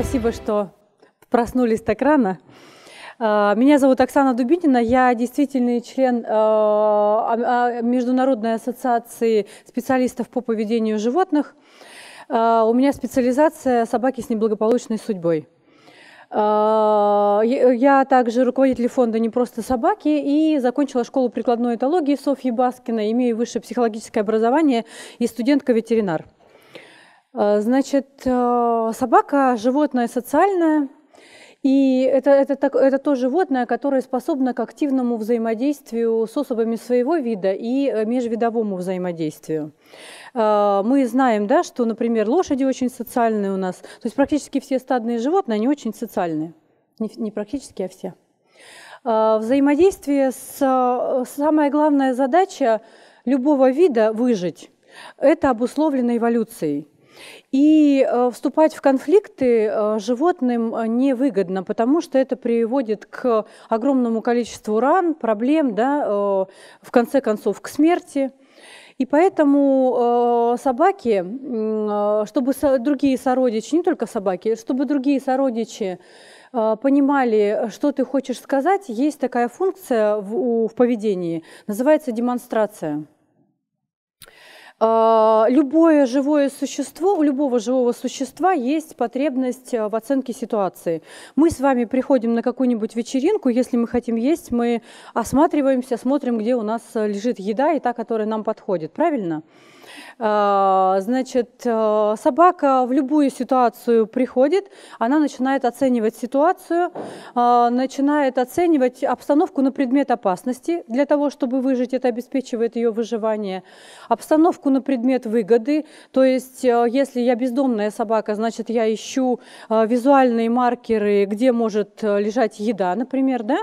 Спасибо, что проснулись так рано. А, меня зовут Оксана Дубинина, я действительный член а, а, Международной ассоциации специалистов по поведению животных. У меня специализация «Собаки с неблагополучной судьбой». Я также руководитель фонда «Не просто собаки» и закончила школу прикладной этологии Софьи Баскина, имею высшее психологическое образование и студентка-ветеринар. Э, значит, э, собака – животное социальное, и это, это, так, это то животное, которое способно к активному взаимодействию с особами своего вида и э, межвидовому взаимодействию. Мы знаем, да, что, например, лошади очень социальные у нас. То есть практически все стадные животные, они очень социальные. Не, не практически, а все. Взаимодействие с... Самая главная задача любого вида – выжить. Это обусловлено эволюцией. И э, вступать в конфликты э, животным э, невыгодно, потому что это приводит к огромному количеству ран, проблем, да, в конце концов к смерти. И поэтому собаки, чтобы другие сородичи, не только собаки, чтобы другие сородичи понимали, что ты хочешь сказать, есть такая функция в, в поведении, называется демонстрация. А, любое живое существо, у любого живого существа есть потребность а, в оценке ситуации. Мы с вами приходим на какую-нибудь вечеринку, если мы хотим есть, мы осматриваемся, смотрим, где у нас лежит еда и та, которая нам подходит, правильно? Правильно. Э, значит, э, собака в любую ситуацию приходит, она начинает оценивать ситуацию, э, начинает оценивать обстановку на предмет опасности для того, чтобы выжить, это обеспечивает ее выживание, обстановку на предмет выгоды, то есть если я бездомная собака, значит, я ищу визуальные маркеры, где может лежать еда, например, да,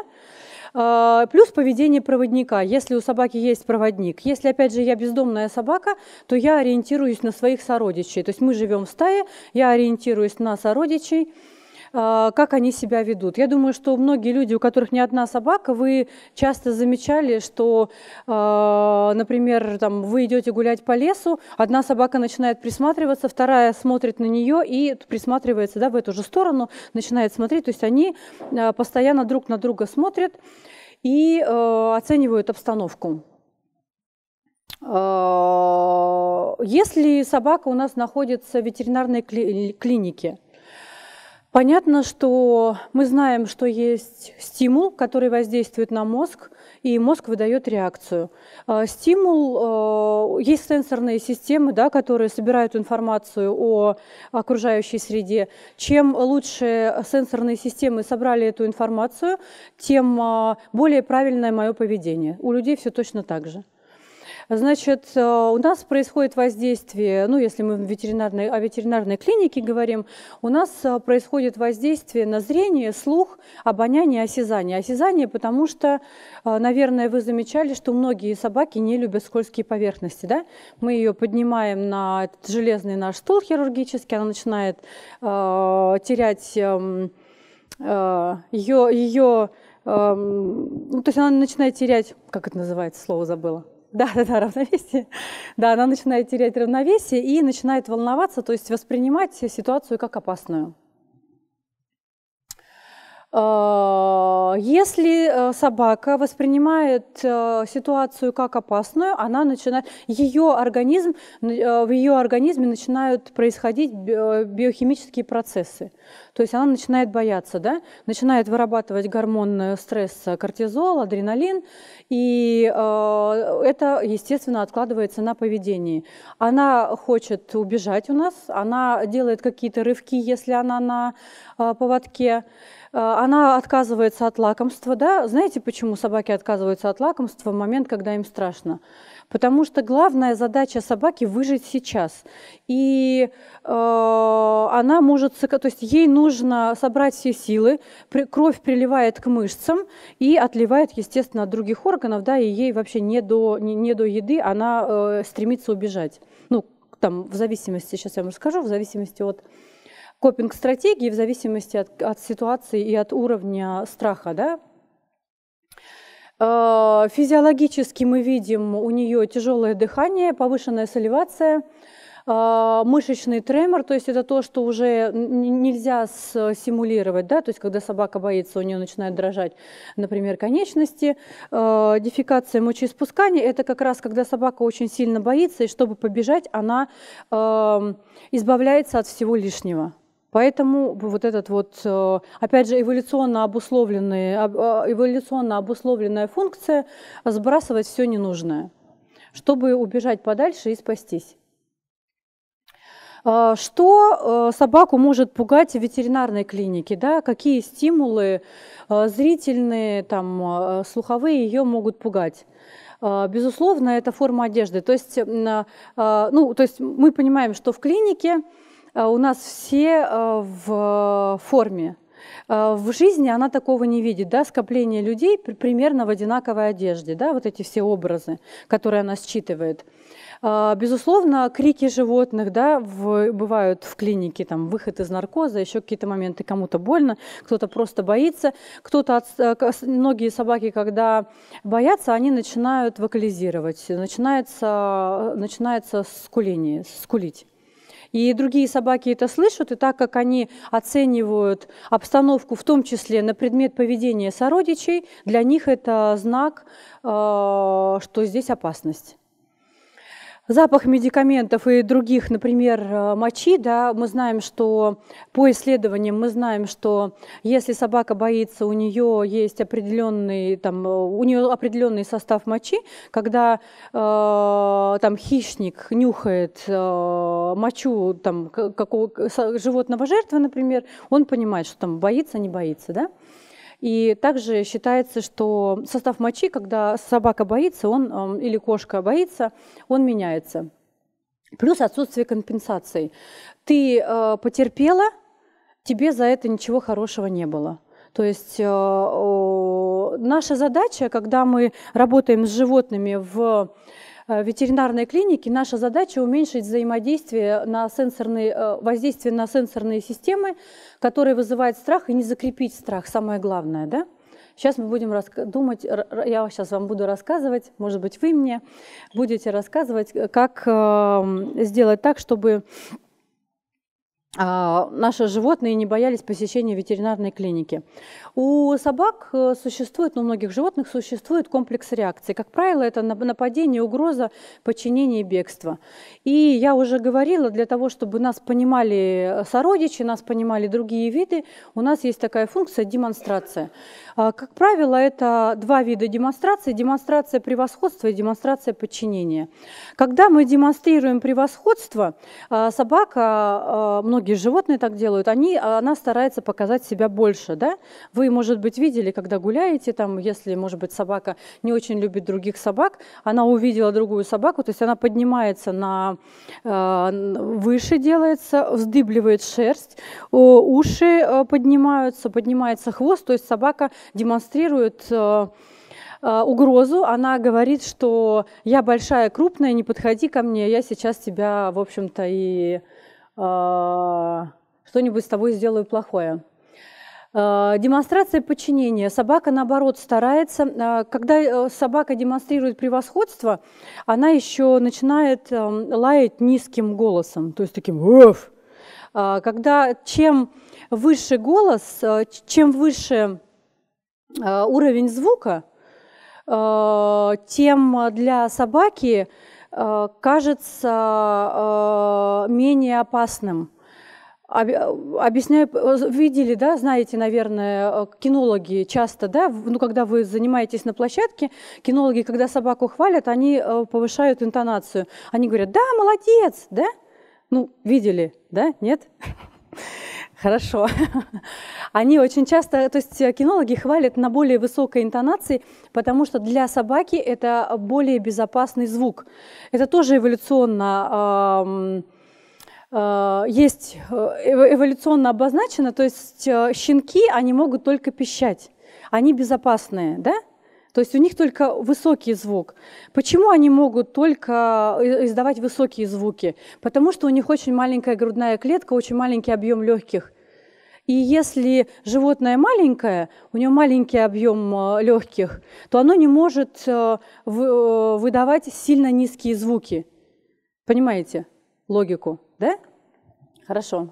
а, плюс поведение проводника, если у собаки есть проводник. Если, опять же, я бездомная собака, то я ориентируюсь на своих сородичей. То есть мы живем в стае, я ориентируюсь на сородичей, а, как они себя ведут. Я думаю, что многие люди, у которых не одна собака, вы часто замечали, что, а, например, там, вы идете гулять по лесу, одна собака начинает присматриваться, вторая смотрит на нее и присматривается да, в эту же сторону, начинает смотреть. То есть они а, постоянно друг на друга смотрят и оценивают обстановку. Если собака у нас находится в ветеринарной клинике, Понятно, что мы знаем, что есть стимул, который воздействует на мозг, и мозг выдает реакцию. А, стимул, э, есть сенсорные системы, да, которые собирают информацию о окружающей среде. Чем лучше сенсорные системы собрали эту информацию, тем а, более правильное мое поведение. У людей все точно так же. Значит, э, у нас происходит воздействие, ну, если мы в ветеринарной, о ветеринарной клинике говорим, у нас э, происходит воздействие на зрение, слух, обоняние, осязание. Осязание, потому что, э, наверное, вы замечали, что многие собаки не любят скользкие поверхности, да? Мы ее поднимаем на этот железный наш стул хирургически, она начинает э, терять эм, э, ее, ее э, эм, ну, то есть она начинает терять, как это называется, слово забыла, да, да, да, равновесие. Да, она начинает терять равновесие и начинает волноваться, то есть воспринимать ситуацию как опасную. А, если э, собака воспринимает э, ситуацию как опасную, она начинает, ее организм, э, в ее организме начинают происходить биохимические процессы. То есть она начинает бояться, да? начинает вырабатывать гормон стресса, кортизол, адреналин, и это, естественно, откладывается на поведении. Она хочет убежать у нас, она делает какие-то рывки, если она на поводке. А, она отказывается от лакомства, да? Знаете, почему собаки отказываются от лакомства в момент, когда им страшно? Потому что главная задача собаки выжить сейчас. И э, она может, то есть ей нужно собрать все силы, при, кровь приливает к мышцам и отливает, естественно, от других органов, да, и ей вообще не до, не, не до еды, она э, стремится убежать. Ну, там, в зависимости, сейчас я вам расскажу, в зависимости от копинг-стратегии в зависимости от, от ситуации и от уровня страха, да, э, Физиологически мы видим у нее тяжелое дыхание, повышенная соливация, э, мышечный тремор, то есть это то, что уже нельзя симулировать, да, то есть когда собака боится, у нее начинают дрожать, например, конечности, э, дефекация мочеиспускания, это как раз когда собака очень сильно боится, и чтобы побежать, она эм, избавляется от всего лишнего. Поэтому вот этот вот, э, опять же, эволюционно, обусловленный, э, эволюционно обусловленная функция сбрасывать все ненужное, чтобы убежать подальше и спастись. А, что э, собаку может пугать в ветеринарной клинике? Да? Какие стимулы зрительные, там, слуховые ее могут пугать? А, безусловно, это форма одежды. То есть, а, ну, то есть мы понимаем, что в клинике Э, у нас все э, в э, форме. В жизни она такого не видит, да, скопление людей примерно в одинаковой одежде, да, вот эти все образы, которые она считывает. Безусловно, крики животных, да, в, бывают в клинике, там, выход из наркоза, еще какие-то моменты, кому-то больно, кто-то просто боится, кто-то, от, многие собаки, когда боятся, они начинают вокализировать, начинается, начинается скуление, скулить. И другие собаки это слышат, и так как они оценивают обстановку, в том числе на предмет поведения сородичей, для них это знак, э, что здесь опасность. Запах медикаментов и других, например, э, мочи, да, мы знаем, что по исследованиям мы знаем, что если собака боится, у нее есть определенный, там, э, у нее определенный состав мочи, когда э, там хищник нюхает э, мочу там какого животного жертвы, например, он понимает, что там боится, не боится, да. И также считается, что состав мочи, когда собака боится он, эм, или кошка боится, он меняется. Плюс отсутствие компенсаций. Ты э, потерпела, тебе за это ничего хорошего не было. То есть э, наша задача, когда мы работаем с животными в Э, ветеринарной клинике наша задача уменьшить взаимодействие на сенсорные, э, воздействие на сенсорные системы, которые вызывают страх, и не закрепить страх, самое главное, да? Сейчас мы будем думать, я сейчас вам буду рассказывать, может быть, вы мне будете рассказывать, э, как эм, сделать так, чтобы а, наши животные не боялись посещения ветеринарной клиники. У собак э, существует, ну, у многих животных существует комплекс реакций. Как правило, это нападение, угроза, подчинение и бегство. И я уже говорила, для того, чтобы нас понимали э, сородичи, нас понимали другие виды, у нас есть такая функция – демонстрация. А, как правило, это два вида демонстрации – демонстрация превосходства и демонстрация подчинения. Когда мы демонстрируем превосходство, а, собака, многие многие животные так делают, они, а она старается показать себя больше, да? Вы, может быть, видели, когда гуляете, там, если, может быть, собака не очень любит других собак, она увидела другую собаку, то есть она поднимается на э, выше делается, вздыбливает шерсть, э, уши э, поднимаются, поднимается хвост, то есть собака демонстрирует э, э, угрозу. Она говорит, что я большая, крупная, не подходи ко мне, я сейчас тебя, в общем-то, и а, что-нибудь с тобой сделаю плохое. А, демонстрация подчинения. Собака, наоборот, старается. А, когда э, собака демонстрирует превосходство, она еще начинает эм, лаять низким голосом, то есть таким «Уф!». Когда чем выше голос, э, чем выше э, уровень звука, тем для собаки Э, кажется э, менее опасным. Э, объясняю, видели, да, знаете, наверное, кинологи часто, да, ну, когда вы занимаетесь на площадке, кинологи, когда собаку хвалят, они повышают интонацию. Они говорят, да, молодец, да? Ну, видели, да, нет? хорошо. Они очень часто, то есть э, кинологи хвалят на более высокой интонации, потому что для собаки это более безопасный звук. Это тоже эволюционно э, есть э, эволюционно обозначено, то есть щенки, они могут только пищать, они безопасные, да? То есть у них только высокий звук. Почему они могут только издавать высокие звуки? Потому что у них очень маленькая грудная клетка, очень маленький объем легких. И если животное маленькое, у него маленький объем э, легких, то оно не может э, э, выдавать сильно низкие звуки. Понимаете логику, да? Хорошо.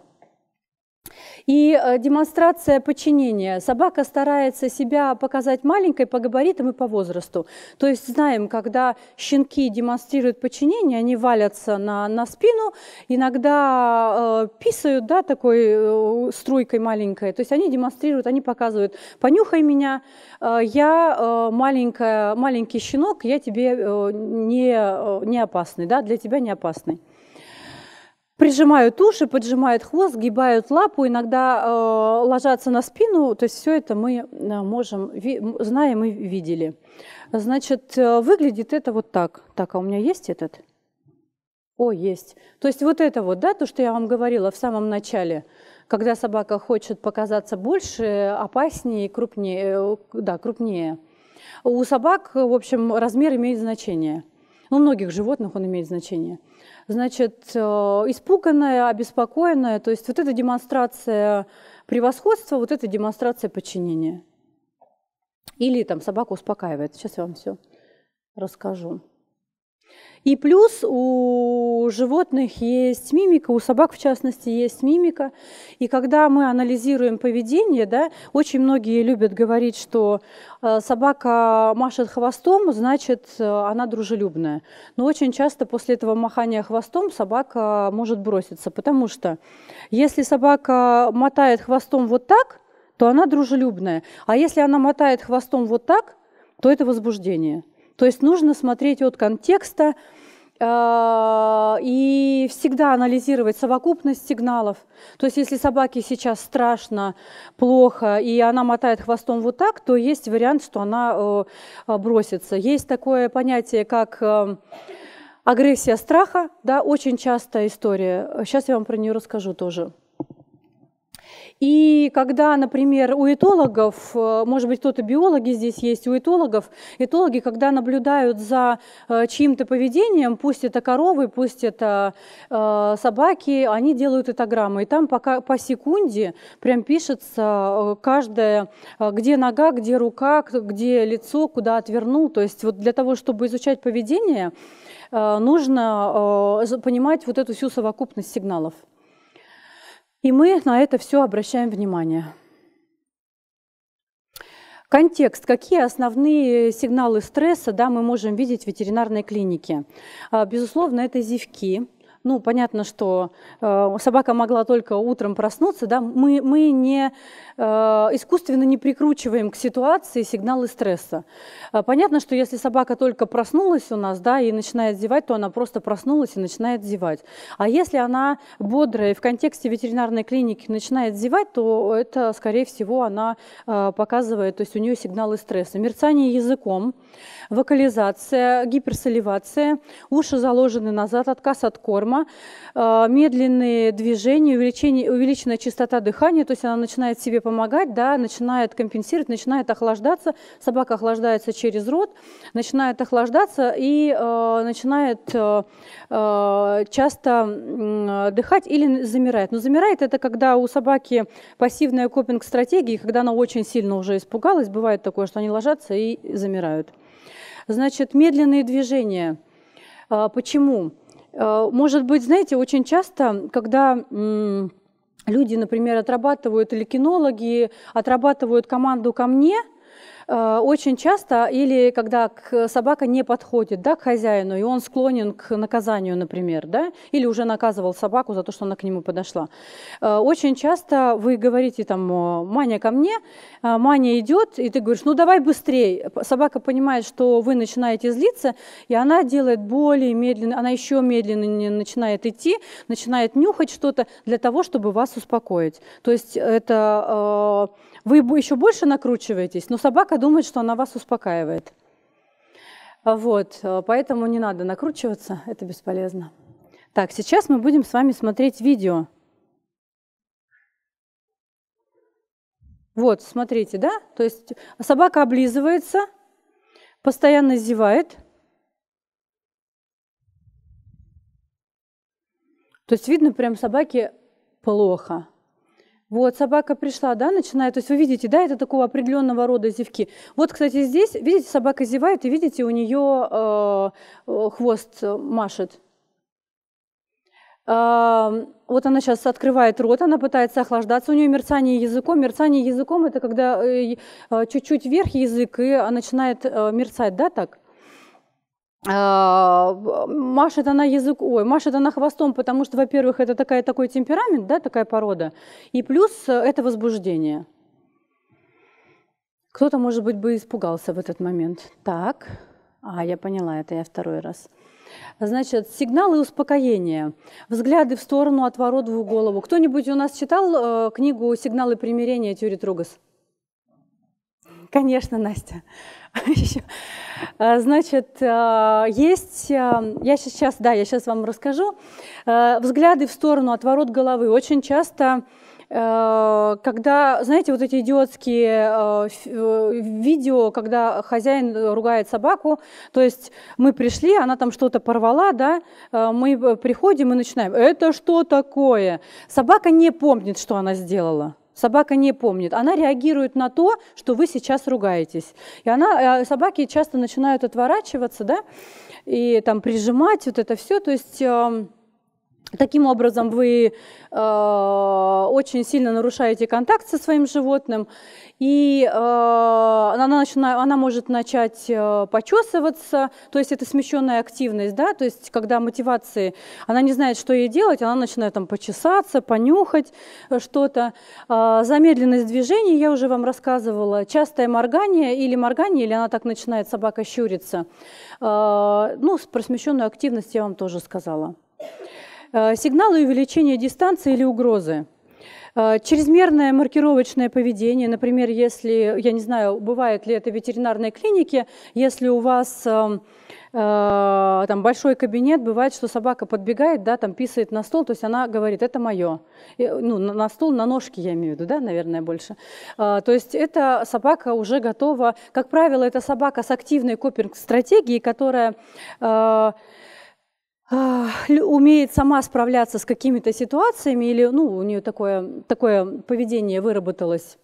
И э, демонстрация подчинения. Собака старается себя показать маленькой по габаритам и по возрасту. То есть знаем, когда щенки демонстрируют подчинение, они валятся на, на спину, иногда э, писают да, такой э, струйкой маленькой. То есть они демонстрируют, они показывают, понюхай меня, э, я э, маленькая, маленький щенок, я тебе э, не, э, не опасный, да, для тебя не опасный прижимают уши, поджимают хвост, гибают лапу, иногда э, ложатся на спину. То есть все это мы э, можем, ви, знаем и видели. Значит, э, выглядит это вот так. Так, а у меня есть этот? О, есть. То есть вот это вот, да, то, что я вам говорила в самом начале, когда собака хочет показаться больше, опаснее, крупнее, э, да, крупнее. У собак, в общем, размер имеет значение – ну, у многих животных он имеет значение. Значит, э, испуганная, обеспокоенная, то есть вот эта демонстрация превосходства, вот эта демонстрация подчинения. Или там собака успокаивает. Сейчас я вам все расскажу. И плюс у животных есть мимика, у собак в частности есть мимика. И когда мы анализируем поведение, да, очень многие любят говорить, что э, собака машет хвостом, значит, э, она дружелюбная. Но очень часто после этого махания хвостом собака может броситься, потому что если собака мотает хвостом вот так, то она дружелюбная. А если она мотает хвостом вот так, то это возбуждение. То есть нужно смотреть от контекста э, и всегда анализировать совокупность сигналов. То есть если собаке сейчас страшно, плохо, и она мотает хвостом вот так, то есть вариант, что она э, бросится. Есть такое понятие, как э, агрессия страха, да, очень частая история. Сейчас я вам про нее расскажу тоже. И когда, например, у этологов, э, может быть, кто-то биологи здесь есть, у этологов, этологи, когда наблюдают за э, чьим-то поведением, пусть это коровы, пусть это э, собаки, они делают этограммы. И там пока, по секунде прям пишется каждая, где нога, где рука, где лицо, куда отвернул. То есть вот для того, чтобы изучать поведение, нужно понимать вот эту всю совокупность сигналов. И мы на это все обращаем внимание. Контекст. Какие основные сигналы стресса да, мы можем видеть в ветеринарной клинике? А, безусловно, это зевки, ну, понятно, что э, собака могла только утром проснуться, да, мы, мы не, э, искусственно не прикручиваем к ситуации сигналы стресса. Э, понятно, что если собака только проснулась у нас, да, и начинает зевать, то она просто проснулась и начинает зевать. А если она бодрая в контексте ветеринарной клиники начинает зевать, то это, скорее всего, она э, показывает, то есть у нее сигналы стресса. Мерцание языком, вокализация, гиперсоливация, уши заложены назад, отказ от корма, форма, э, медленные движения, увеличение, увеличенная частота дыхания, то есть она начинает себе помогать, да, начинает компенсировать, начинает охлаждаться. Собака охлаждается через рот, начинает охлаждаться и э, начинает э, часто э, дыхать или замирает. Но замирает это когда у собаки пассивная копинг-стратегия, когда она очень сильно уже испугалась, бывает такое, что они ложатся и замирают. Значит, медленные движения. Почему? Э, может быть, знаете, очень часто, когда люди, например, отрабатывают или кинологи, отрабатывают команду ко мне – Э, очень часто, или когда собака не подходит да, к хозяину, и он склонен к наказанию, например, да, или уже наказывал собаку за то, что она к нему подошла. Э, очень часто вы говорите там, Маня ко мне, э, Маня идет, и ты говоришь, ну давай быстрее. Собака понимает, что вы начинаете злиться, и она делает более медленно, она еще медленнее начинает идти, начинает нюхать что-то для того, чтобы вас успокоить. То есть это вы еще больше накручиваетесь, но собака собака думает, что она вас успокаивает. Вот, э, поэтому не надо накручиваться, это бесполезно. Так, сейчас мы будем с вами смотреть видео. Вот, смотрите, да? То есть собака облизывается, постоянно зевает. То есть видно прям собаке плохо. Вот, собака пришла, да, начинает, то есть вы видите, да, это такого определенного рода зевки. Вот, кстати, здесь, видите, собака зевает, и видите, у нее э, э хвост э, машет. Э, вот она сейчас открывает рот, она пытается охлаждаться, у нее мерцание языком. Мерцание языком – это когда э, чуть-чуть э, э, вверх язык, и она начинает мерцать, да, так? А, машет она язык, ой, машет она хвостом, потому что, во-первых, это такая, такой темперамент, да, такая порода, и плюс э, это возбуждение. Кто-то, может быть, бы испугался в этот момент. Так, а, я поняла, это я второй раз. Значит, сигналы успокоения, взгляды в сторону, отворот в голову. Кто-нибудь у нас читал э, книгу «Сигналы примирения» Тюри Тругас? Конечно, Настя. А, значит, а, есть, а, я сейчас, да, я сейчас вам расскажу, взгляды в сторону, отворот головы. Очень часто когда, знаете, вот эти идиотские э, видео, когда хозяин ругает собаку, то есть мы пришли, она там что-то порвала, да, мы приходим и начинаем, это что такое? Собака не помнит, что она сделала. Собака не помнит. Она реагирует на то, что вы сейчас ругаетесь. И она, э, собаки часто начинают отворачиваться, да, и там прижимать вот это все. То есть эм, Таким образом, вы э, очень сильно нарушаете контакт со своим животным, и э, она, начина, она может начать э, почесываться, то есть это смещенная активность, да, то есть когда мотивации, она не знает, что ей делать, она начинает там почесаться, понюхать э, что-то. Э, замедленность движений, я уже вам рассказывала, частое моргание или моргание, или она так начинает, собака щурится. Э, ну, про смещенную активность я вам тоже сказала. Э, сигналы увеличения дистанции или угрозы. Э, чрезмерное маркировочное поведение, например, если, я не знаю, бывает ли это в ветеринарной клинике, если у вас эм, э, там большой кабинет, бывает, что собака подбегает, да, там писает на стол, то есть она говорит, это мое. ну, на, стол, на ножки я имею в виду, да, наверное, больше. то есть эта собака уже готова, как правило, это собака с активной копинг-стратегией, которая умеет сама справляться с какими-то ситуациями или ну, у нее такое, такое поведение выработалось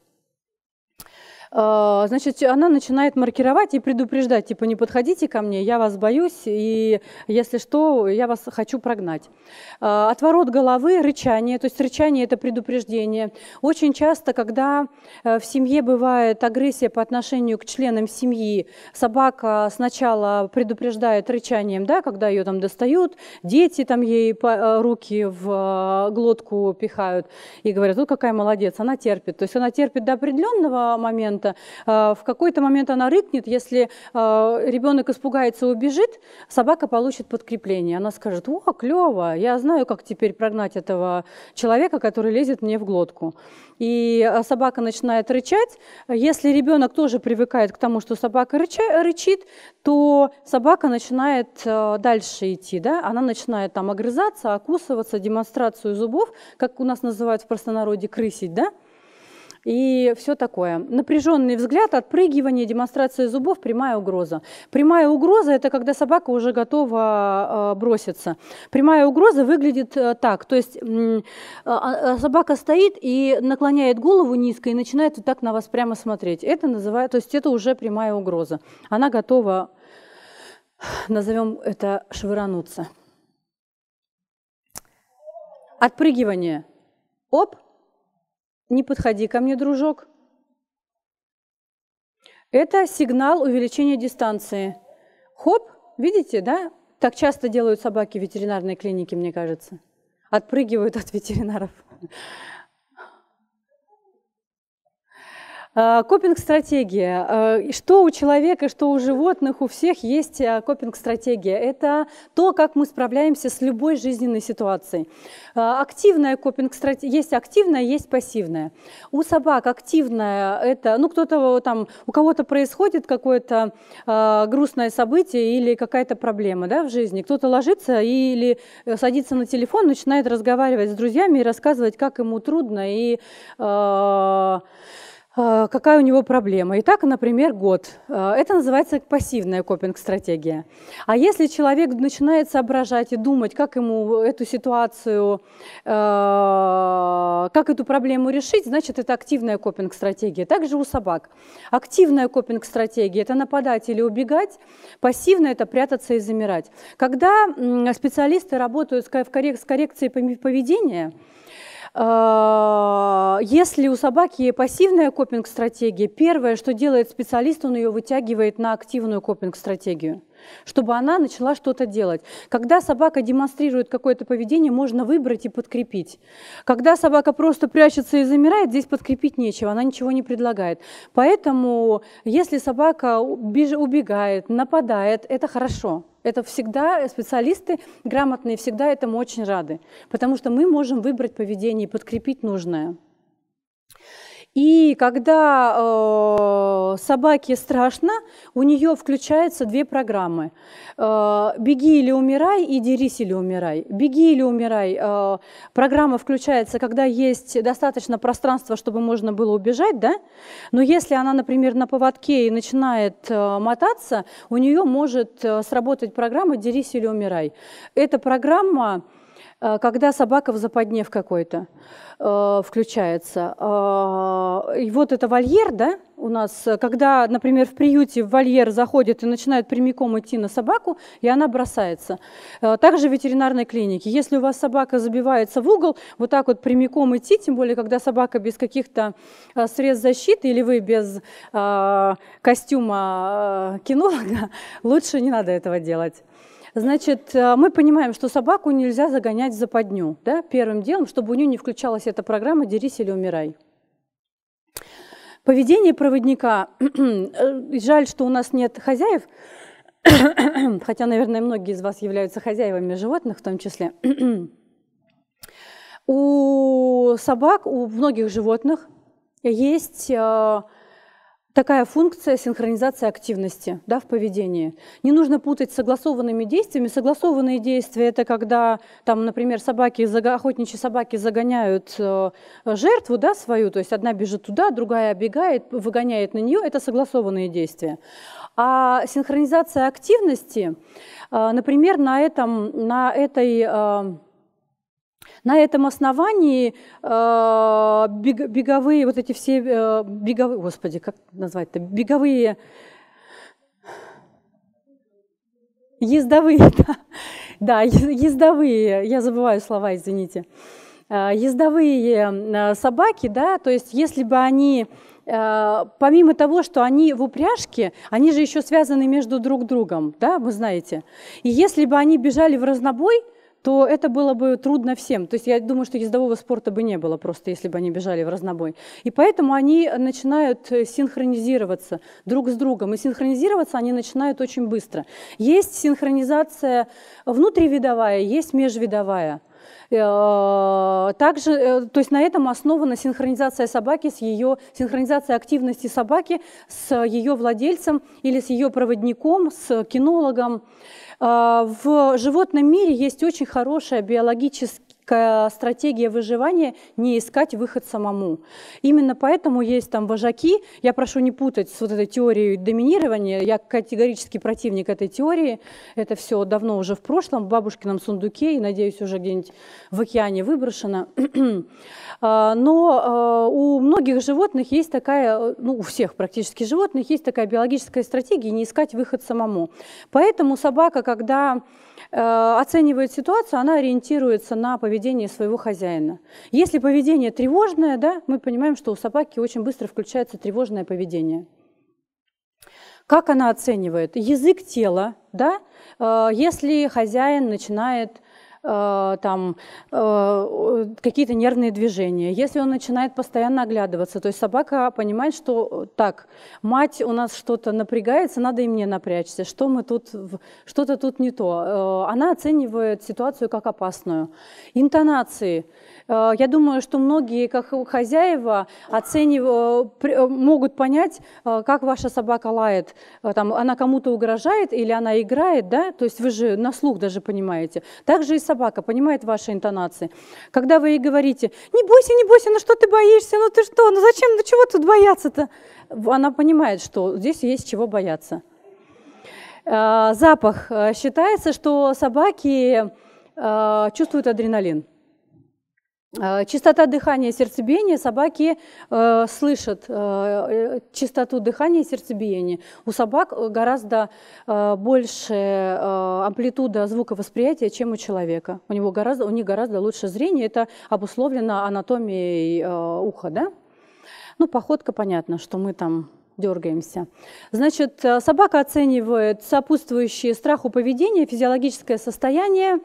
а, значит, она начинает маркировать и предупреждать, типа, не подходите ко мне, я вас боюсь, и если что, я вас хочу прогнать. А, отворот головы, рычание, то есть рычание – это предупреждение. Очень часто, когда э, в семье бывает агрессия по отношению к членам семьи, собака сначала предупреждает рычанием, да, когда ее там достают, дети там ей э, руки в э, глотку пихают и говорят, ну какая молодец, она терпит. То есть она терпит до определенного момента, момента. А, в какой-то момент она рыкнет, если а, ребенок испугается и убежит, собака получит подкрепление. Она скажет, о, клево, я знаю, как теперь прогнать этого человека, который лезет мне в глотку. И а, собака начинает рычать. Если ребенок тоже привыкает к тому, что собака рыча, рычит, то собака начинает дальше идти. Да? Она начинает там огрызаться, окусываться, демонстрацию зубов, как у нас называют в простонародье крысить, да? и все такое. Напряженный взгляд, отпрыгивание, демонстрация зубов, прямая угроза. Прямая угроза – это когда собака уже готова а, броситься. Прямая угроза выглядит э, так, то есть а, а, собака стоит и наклоняет голову низко и начинает вот так на вас прямо смотреть. Это называется, то есть это уже прямая угроза. Она готова, назовем это, швырануться. Отпрыгивание. Оп, не подходи ко мне, дружок. Это сигнал увеличения дистанции. Хоп, видите, да? Так часто делают собаки в ветеринарной клинике, мне кажется. Отпрыгивают от ветеринаров. А, копинг-стратегия. А, что у человека, что у животных, у всех есть а, копинг-стратегия. Это то, как мы справляемся с любой жизненной ситуацией. Активная копинг-стратегия. Есть активная, есть пассивная. У собак активная – это, ну, кто-то там, у кого-то происходит какое-то грустное событие или какая-то проблема да, в жизни. Кто-то ложится или садится на телефон, начинает разговаривать с друзьями и рассказывать, как ему трудно и э, Э, какая у него проблема. Итак, например, год. Э, это называется пассивная копинг-стратегия. А если человек начинает соображать и думать, как ему эту ситуацию, э, как эту проблему решить, значит, это активная копинг-стратегия. Также у собак. Активная копинг-стратегия – это нападать или убегать, пассивная – это прятаться и замирать. Когда специалисты работают с коррекцией поведения, а, если у собаки пассивная копинг-стратегия, первое, что делает специалист, он ее вытягивает на активную копинг-стратегию чтобы она начала что-то делать. Когда собака демонстрирует какое-то поведение, можно выбрать и подкрепить. Когда собака просто прячется и замирает, здесь подкрепить нечего, она ничего не предлагает. Поэтому если собака убегает, нападает, это хорошо. Это всегда специалисты грамотные всегда этому очень рады, потому что мы можем выбрать поведение и подкрепить нужное. И когда э, собаке страшно, у нее включаются две программы. Э, «Беги или умирай» и «Дерись или умирай». «Беги или умирай» э, программа включается, когда есть достаточно пространства, чтобы можно было убежать, да? но если она, например, на поводке и начинает э, мотаться, у нее может э, сработать программа «Дерись или умирай». Эта программа Э, когда собака в западне в какой-то э, включается. Э, и вот это вольер, да, у нас, э, когда, например, в приюте в вольер заходит и начинает прямиком идти на собаку, и она бросается. Э, также в ветеринарной клинике. Если у вас собака забивается в угол, вот так вот прямиком идти, тем более, когда собака без каких-то э, средств защиты или вы без э, костюма э, кинолога, лучше не надо этого делать. Значит, э, мы понимаем, что собаку нельзя загонять в западню. Да? Первым делом, чтобы у нее не включалась эта программа «Дерись или умирай». Поведение проводника. Э, жаль, что у нас нет хозяев, хотя, наверное, многие из вас являются хозяевами животных в том числе. у собак, у многих животных есть э, такая функция синхронизации активности да, в поведении. Не нужно путать с согласованными действиями. Согласованные действия – это когда, там, например, собаки, охотничьи собаки загоняют э, жертву да, свою, то есть одна бежит туда, другая оббегает, выгоняет на нее – это согласованные действия. А синхронизация активности, э, например, на, этом, на этой… Э, на этом основании э, беговые, вот эти все э, беговые, господи, как назвать-то, беговые ездовые, да, да, ездовые, я забываю слова, извините, э, ездовые э, собаки, да, то есть если бы они э, помимо того, что они в упряжке, они же еще связаны между друг другом, да, вы знаете. И если бы они бежали в разнобой, то это было бы трудно всем. То есть я думаю, что ездового спорта бы не было просто, если бы они бежали в разнобой. И поэтому они начинают э, синхронизироваться друг с другом. И синхронизироваться они начинают очень быстро. Есть синхронизация внутривидовая, есть межвидовая. Э, также, э, то есть на этом основана синхронизация собаки с ее, синхронизация активности собаки с ее владельцем или с ее проводником, с кинологом. А, в животном мире есть очень хорошая биологическая стратегия выживания не искать выход самому. Именно поэтому есть там вожаки. Я прошу не путать с вот этой теорией доминирования. Я категорически противник этой теории. Это все давно уже в прошлом, в бабушкином сундуке и, надеюсь, уже где-нибудь в океане выброшено. А, но а, у многих животных есть такая, ну у всех практически животных есть такая биологическая стратегия не искать выход самому. Поэтому собака, когда Э, оценивает ситуацию, она ориентируется на поведение своего хозяина. Если поведение тревожное, да, мы понимаем, что у собаки очень быстро включается тревожное поведение. Как она оценивает? Язык тела, да? Э, если хозяин начинает Э, там э, какие-то нервные движения, если он начинает постоянно оглядываться, то есть собака понимает, что э, так, мать у нас что-то напрягается, надо и мне напрячься, что мы тут, что-то тут не то. она оценивает ситуацию как опасную. Интонации. я думаю, что многие, как хозяева, оценив, могут понять, как ваша собака лает, там, она кому-то угрожает или она играет, да, то есть вы же на слух даже понимаете. Также и с собака понимает ваши интонации. Когда вы ей говорите, не бойся, не бойся, ну что ты боишься, ну ты что, ну зачем, ну чего тут бояться-то? Она понимает, что здесь есть чего бояться. Э, запах. Э, считается, что собаки э, чувствуют адреналин. Э, частота дыхания и сердцебиения. Собаки э, слышат э, э частоту дыхания и сердцебиения. У собак э, гораздо э, больше э, амплитуда звуковосприятия, чем у человека. У, него гораздо, у них гораздо лучше зрение. Это обусловлено анатомией э, уха. Да? Ну, походка, понятно, что мы там дергаемся. Значит, собака оценивает сопутствующие страху поведения, физиологическое состояние,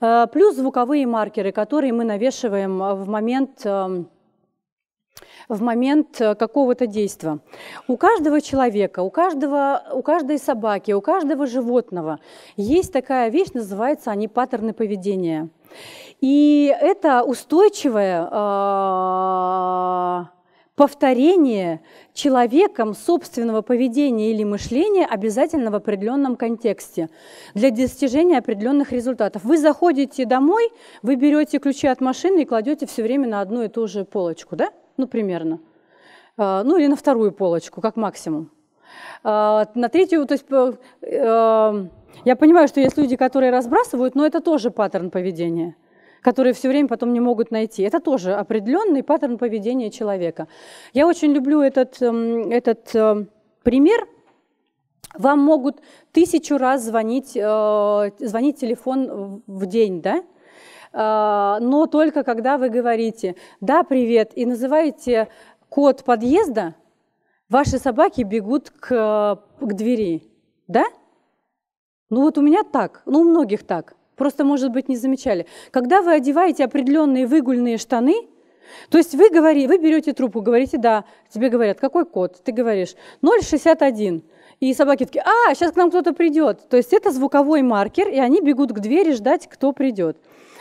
Э, плюс звуковые маркеры, которые мы навешиваем э, в момент эм, в момент э, какого-то действия. У каждого человека, у, каждого, у каждой собаки, у каждого животного есть такая вещь, называется они паттерны поведения. И это устойчивое повторение человеком собственного поведения или мышления обязательно в определенном контексте для достижения определенных результатов. Вы заходите домой, вы берете ключи от машины и кладете все время на одну и ту же полочку, да? Ну, примерно. А, ну, или на вторую полочку, как максимум. А, на третью, то есть э, э, я понимаю, что есть люди, которые разбрасывают, но это тоже паттерн поведения – которые все время потом не могут найти. Это тоже определенный паттерн поведения человека. Я очень люблю этот, эм, этот э, пример. Вам могут тысячу раз звонить, э, звонить телефон в день, да? Э, но только когда вы говорите «да, привет» и называете код подъезда, ваши собаки бегут к, к двери, да? Ну вот у меня так, ну у многих так просто, может быть, не замечали. Когда вы одеваете определенные выгульные штаны, то есть вы, говори, вы берете трубку, говорите «да», тебе говорят «какой код?» Ты говоришь «061». И собаки такие «а, сейчас к нам кто-то придет». То есть это звуковой маркер, и они бегут к двери ждать, кто придет.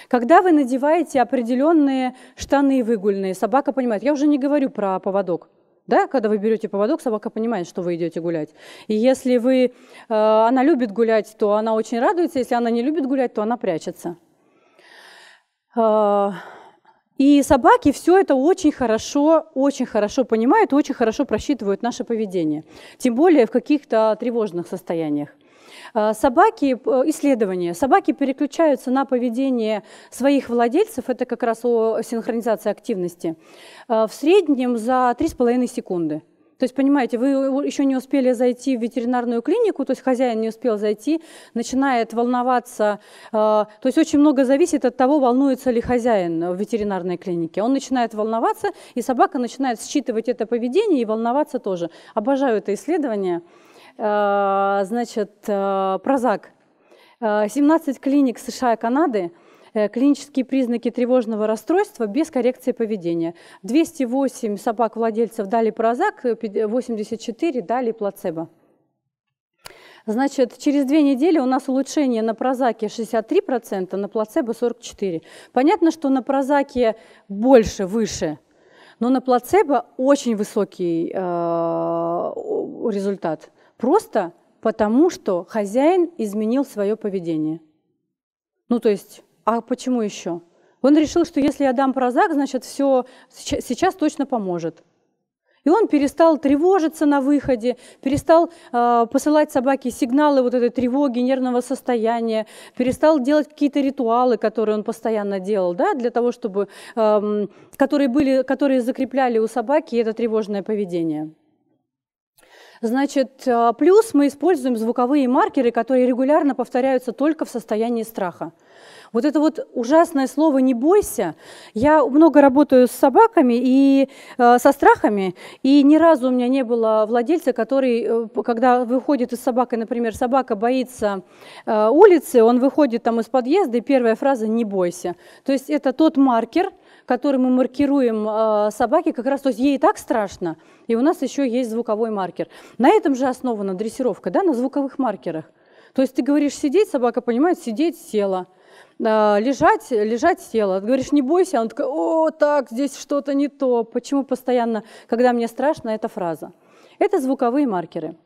Когда вы надеваете определенные штаны выгульные, собака понимает, я уже не говорю про поводок, да, когда вы берете поводок, собака понимает, что вы идете гулять. И если вы, э, она любит гулять, то она очень радуется, если она не любит гулять, то она прячется. Э, и собаки все это очень хорошо, очень хорошо понимают, очень хорошо просчитывают наше поведение. Тем более в каких-то тревожных состояниях. Э, собаки, э, исследования, собаки переключаются на поведение своих владельцев, это как раз о синхронизации активности, э, в среднем за 3,5 секунды. То есть, понимаете, вы еще не успели зайти в ветеринарную клинику, то есть хозяин не успел зайти, начинает волноваться. То есть очень много зависит от того, волнуется ли хозяин в ветеринарной клинике. Он начинает волноваться, и собака начинает считывать это поведение и волноваться тоже. Обожаю это исследование. Э, значит, э, Прозак. 17 э, клиник США и Канады клинические признаки тревожного расстройства без коррекции поведения. 208 собак-владельцев дали прозак, 84 дали плацебо. Значит, через две недели у нас улучшение на прозаке 63%, на плацебо 44%. Понятно, что на прозаке больше, выше, но на плацебо очень высокий э, результат – просто потому, что хозяин изменил свое поведение. Ну, то есть, а почему еще? Он решил, что если я дам прозак, значит, все сейчас точно поможет. И он перестал тревожиться на выходе, перестал э, посылать собаке сигналы вот этой тревоги, нервного состояния, перестал делать какие-то ритуалы, которые он постоянно делал, да, для того, чтобы, э, которые, были, которые закрепляли у собаки это тревожное поведение. Значит, э, плюс мы используем звуковые маркеры, которые регулярно повторяются только в состоянии страха. Вот это вот ужасное слово «не бойся». Я много работаю с собаками и э, со страхами, и ни разу у меня не было владельца, который, э, когда выходит из собакой, например, собака боится э, улицы, он выходит там из подъезда, и первая фраза «не бойся». То есть это тот маркер, который мы маркируем э, собаке, как раз, то есть ей и так страшно, и у нас еще есть звуковой маркер. На этом же основана дрессировка, да, на звуковых маркерах. То есть ты говоришь сидеть, собака понимает, сидеть, села. Э, лежать, лежать села. Ты говоришь, не бойся, а она такая, о, так, здесь что-то не то. Почему постоянно, когда мне страшно, эта фраза? Это звуковые маркеры.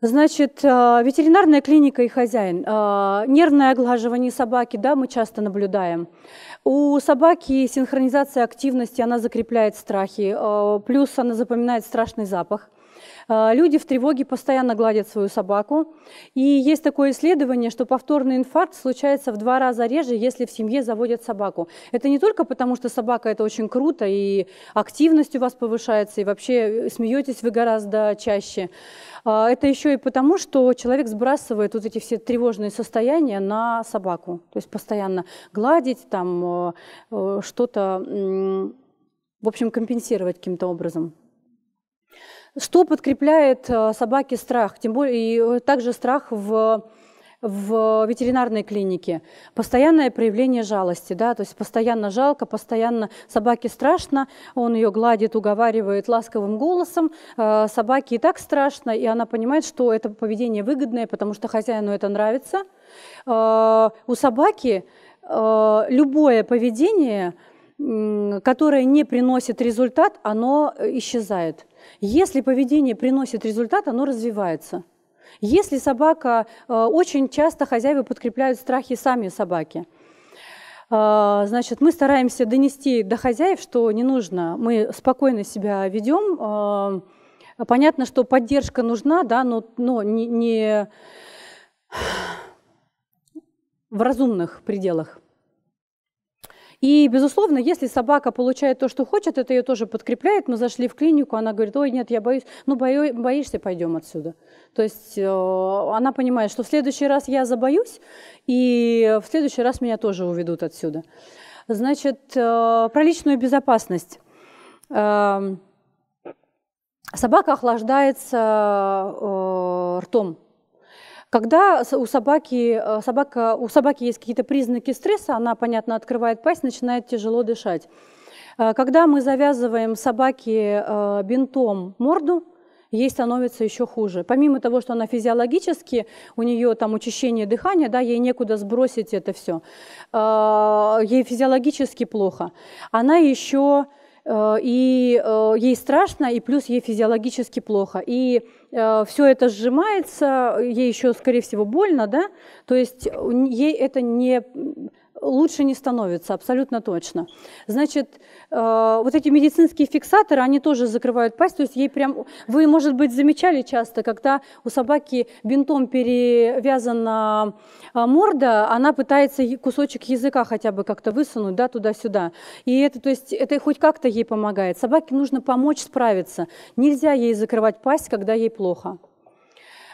Значит, э, ветеринарная клиника и хозяин. Э, нервное оглаживание собаки, да, мы часто наблюдаем. У собаки синхронизация активности, она закрепляет страхи, э, плюс она запоминает страшный запах. А, люди в тревоге постоянно гладят свою собаку. И есть такое исследование, что повторный инфаркт случается в два раза реже, если в семье заводят собаку. Это не только потому, что собака – это очень круто, и активность у вас повышается, и вообще э, смеетесь вы гораздо чаще. А, это еще и потому, что человек сбрасывает вот эти все тревожные состояния на собаку. То есть постоянно гладить, там э, э, что-то, в общем, компенсировать каким-то образом. Что подкрепляет э, собаке страх? Тем более, и э, также страх в в ветеринарной клинике. Постоянное проявление жалости, да, то есть постоянно жалко, постоянно собаке страшно, он ее гладит, уговаривает ласковым голосом, э, собаке и так страшно, и она понимает, что это поведение выгодное, потому что хозяину это нравится. У собаки любое поведение – которое не приносит результат, оно э, исчезает. Если поведение приносит результат, оно развивается. Если собака, э, очень часто хозяева подкрепляют страхи сами собаки. А, значит, мы стараемся донести до хозяев, что не нужно. Мы спокойно себя ведем. А, понятно, что поддержка нужна, да, но, но не, не в разумных пределах. И, безусловно, если собака получает то, что хочет, это ее тоже подкрепляет. Мы зашли в клинику, она говорит, ой, нет, я боюсь. Ну, бою, боишься, пойдем отсюда. То есть э, она понимает, что в следующий раз я забоюсь, и в следующий раз меня тоже уведут отсюда. Значит, э, про личную безопасность. Э, собака охлаждается э, ртом когда у собаки, э, собака, у собаки есть какие-то признаки стресса, она, понятно, открывает пасть, начинает тяжело дышать. Э, когда мы завязываем собаке э, бинтом морду, ей становится еще хуже. Помимо того, что она физиологически, у нее там учащение дыхания, да, ей некуда сбросить это все, ей физиологически плохо. Она еще Э, и э, ей страшно, и плюс ей физиологически плохо. И э, все это сжимается, ей еще, скорее всего, больно, да, то есть ей это не лучше не становится, абсолютно точно. Значит, э, вот эти медицинские фиксаторы, они тоже закрывают пасть, то есть ей прям... Вы, может быть, замечали часто, когда у собаки бинтом перевязана а, морда, она пытается кусочек языка хотя бы как-то высунуть, да, туда-сюда. И это, то есть, это хоть как-то ей помогает. Собаке нужно помочь справиться. Нельзя ей закрывать пасть, когда ей плохо.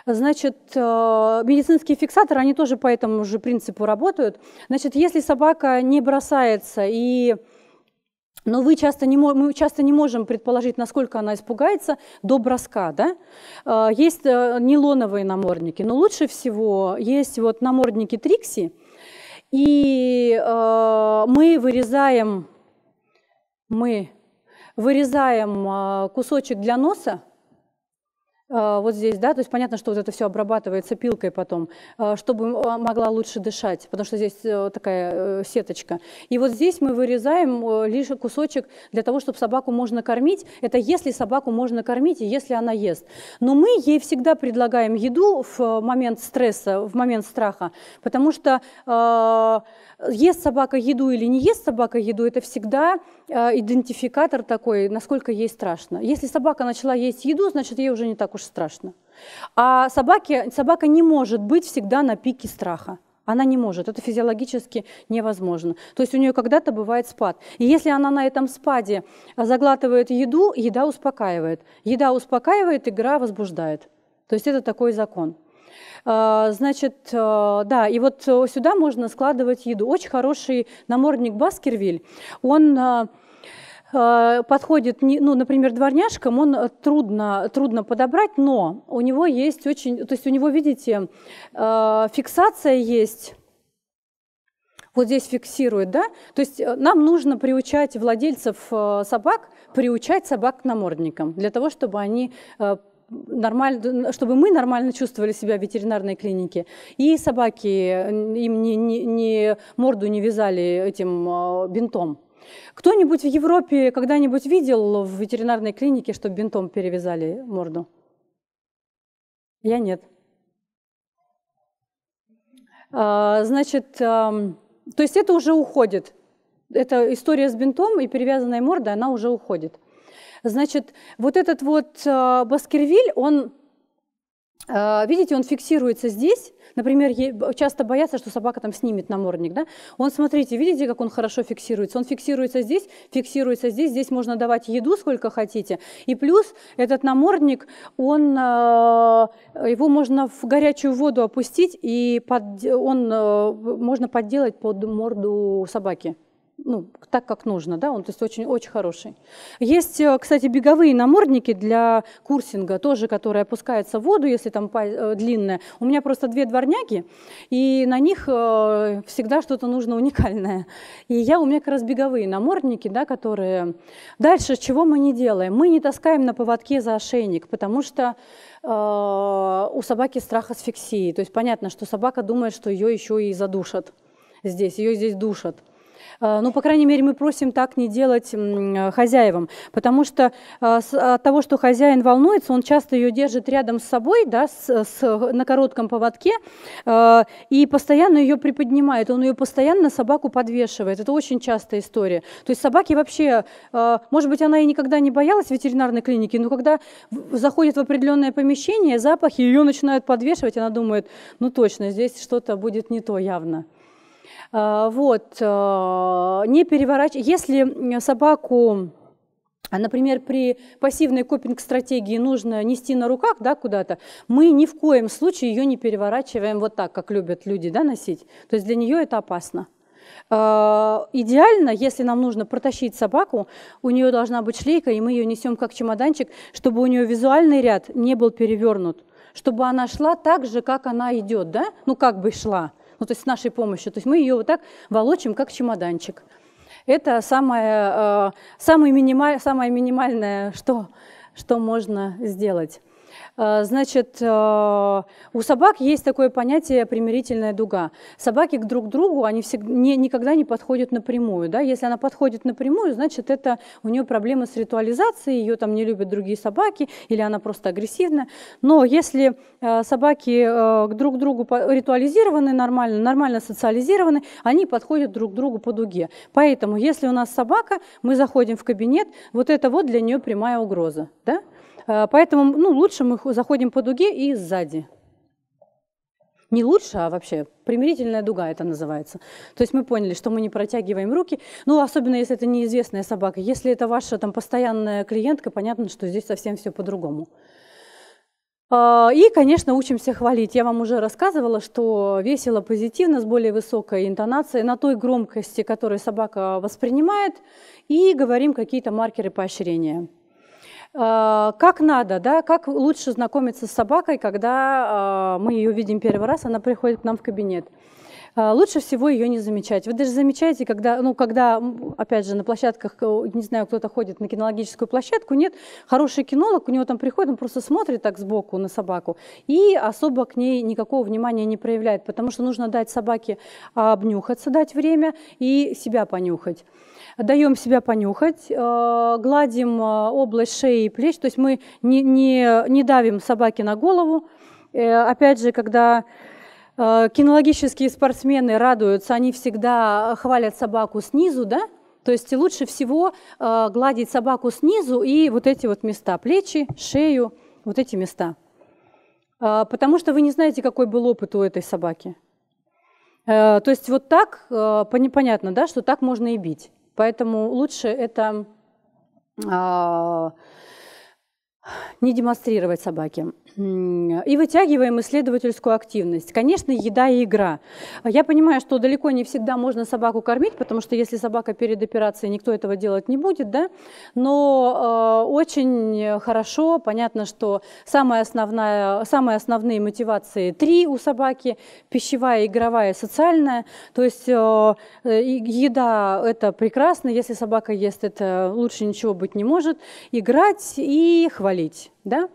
Значит, э, медицинские фиксаторы, они тоже по этому же принципу работают. Значит, если собака не бросается и но ну, вы часто не, мы часто не можем предположить, насколько она испугается до броска. Да? Э, есть э, нейлоновые намордники, но лучше всего есть вот намордники Трикси, и мы вырезаем, мы вырезаем кусочек для носа, а, вот здесь, да, то есть понятно, что вот это все обрабатывается пилкой потом, а, чтобы а, могла лучше дышать, потому что здесь э, такая э, сеточка. И вот здесь мы вырезаем э, лишь кусочек для того, чтобы собаку можно кормить. Это если собаку можно кормить и если она ест. Но мы ей всегда предлагаем еду в момент стресса, в момент страха, потому что э, ест собака еду или не ест собака еду, это всегда а, идентификатор такой, насколько ей страшно. Если собака начала есть еду, значит, ей уже не так уж страшно. А собаке, собака не может быть всегда на пике страха. Она не может, это физиологически невозможно. То есть у нее когда-то бывает спад. И если она на этом спаде заглатывает еду, еда успокаивает. Еда успокаивает, игра возбуждает. То есть это такой закон. А, значит, а, да, и вот сюда можно складывать еду. Очень хороший намордник Баскервиль. Он а, подходит, ну, например, дворняжкам, он трудно, трудно подобрать, но у него есть очень, то есть у него, видите, фиксация есть вот здесь фиксирует, да? То есть э, нам нужно приучать владельцев э, собак, приучать собак к намордникам, для того, чтобы они э, нормально, чтобы мы нормально чувствовали себя в ветеринарной клинике. И собаки им не, не, не морду не вязали этим а, бинтом. Кто-нибудь в Европе когда-нибудь видел в ветеринарной клинике, чтобы бинтом перевязали морду? Я нет. А, значит, то есть это уже уходит. Эта история с бинтом и перевязанной мордой, она уже уходит. Значит, вот этот вот э, Баскервиль, он э, Видите, он фиксируется здесь. Например, часто боятся, что собака там снимет намордник. Да? Он, смотрите, видите, как он хорошо фиксируется? Он фиксируется здесь, фиксируется здесь. Здесь можно давать еду сколько хотите. И плюс этот намордник, он, э, его можно в горячую воду опустить, и под, он можно подделать под морду собаки ну, так, как нужно, да, он, то есть очень, очень хороший. Есть, э, кстати, беговые намордники для курсинга тоже, которые опускаются в воду, если там э, длинная. У меня просто две дворняги, и на них э, всегда что-то нужно уникальное. И я, у меня как раз беговые намордники, да, которые... Дальше чего мы не делаем? Мы не таскаем на поводке за ошейник, потому что у собаки страх асфиксии. То есть понятно, что собака думает, что ее еще и задушат здесь, ее здесь душат. Э, ну, по крайней мере, мы просим так не делать э, хозяевам, потому что э, от того, что хозяин волнуется, он часто ее держит рядом с собой, да, с, с, на коротком поводке, и постоянно ее приподнимает, он ее постоянно собаку подвешивает. Это очень частая история. То есть собаки вообще, может быть, она и никогда не боялась ветеринарной клиники, но когда заходит в определенное помещение, запахи ее начинают подвешивать, она думает, ну точно, здесь что-то будет не то явно. А, вот, а, не переворачивать. Если собаку Например, при пассивной копинг-стратегии нужно нести на руках да, куда-то, мы ни в коем случае ее не переворачиваем вот так, как любят люди да, носить. То есть для нее это опасно. А, идеально, если нам нужно протащить собаку, у нее должна быть шлейка, и мы ее несем как чемоданчик, чтобы у нее визуальный ряд не был перевернут, чтобы она шла так же, как она идет, да? ну как бы шла ну, то есть с нашей помощью. То есть мы ее вот так волочим, как чемоданчик. Это самое, э, самое, минималь, самое минимальное, что, что можно сделать. Э, значит, э, у собак есть такое понятие примирительная дуга. Собаки к друг другу, они всегда, не, никогда не подходят напрямую. Да? Если она подходит напрямую, значит, это у нее проблемы с ритуализацией, ее там не любят другие собаки, или она просто агрессивна. Но если э, собаки к друг другу ритуализированы нормально, нормально социализированы, они подходят друг другу по дуге. Поэтому, если у нас собака, мы заходим в кабинет, вот это вот для нее прямая угроза. Да? Э, поэтому ну, лучше мы заходим по дуге и сзади. Не лучше, а вообще примирительная дуга это называется. То есть мы поняли, что мы не протягиваем руки, ну особенно если это неизвестная собака. Если это ваша там постоянная клиентка, понятно, что здесь совсем все по-другому. А, и, конечно, учимся хвалить. Я вам уже рассказывала, что весело, позитивно, с более высокой интонацией, на той громкости, которую собака воспринимает, и говорим какие-то маркеры поощрения. Э, как надо, да, как лучше знакомиться с собакой, когда э, мы ее видим первый раз, она приходит к нам в кабинет. Э, лучше всего ее не замечать. Вы даже замечаете, когда, ну, когда, опять же, на площадках, не знаю, кто-то ходит на кинологическую площадку, нет, хороший кинолог, у него там приходит, он просто смотрит так сбоку на собаку и особо к ней никакого внимания не проявляет, потому что нужно дать собаке обнюхаться, дать время и себя понюхать даем себя понюхать, э, гладим э, область шеи и плеч, то есть мы не, не, не давим собаке на голову. Э, опять же, когда кинологические спортсмены радуются, они всегда хвалят собаку снизу, да? То есть лучше всего гладить собаку снизу и вот эти вот места, плечи, шею, вот эти места. Потому что вы не знаете, какой был опыт у этой собаки. То есть вот так, понятно, да, что так можно и бить. Поэтому лучше это а, не демонстрировать собаке. И вытягиваем исследовательскую активность. Конечно, еда и игра. Я понимаю, что далеко не всегда можно собаку кормить, потому что если собака перед операцией, никто этого делать не будет, да? Но э, очень хорошо, понятно, что самая основная, самые основные мотивации три у собаки – пищевая, игровая, социальная. То есть э, еда – это прекрасно, если собака ест, это лучше ничего быть не может. Играть и хвалить, да?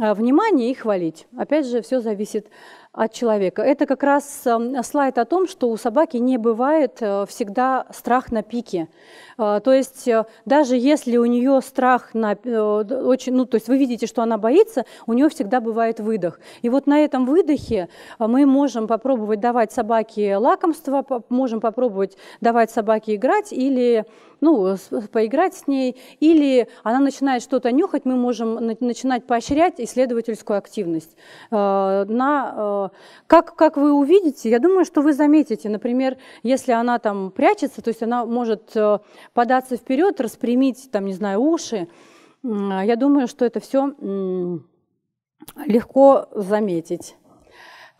Э, внимание и хвалить. Опять же, все зависит от человека. Это как раз э, слайд о том, что у собаки не бывает э, всегда страх на пике. То есть даже если у нее страх на очень, ну то есть вы видите, что она боится, у нее всегда бывает выдох. И вот на этом выдохе мы можем попробовать давать собаке лакомство, можем попробовать давать собаке играть или ну, э, э, поиграть с ней, или она начинает что-то нюхать, мы можем начинать поощрять исследовательскую активность. Э, на, как, как вы увидите, я думаю, что вы заметите, например, если она там прячется, то есть она может податься вперед, распрямить, там, не знаю, уши, я думаю, что это все легко заметить.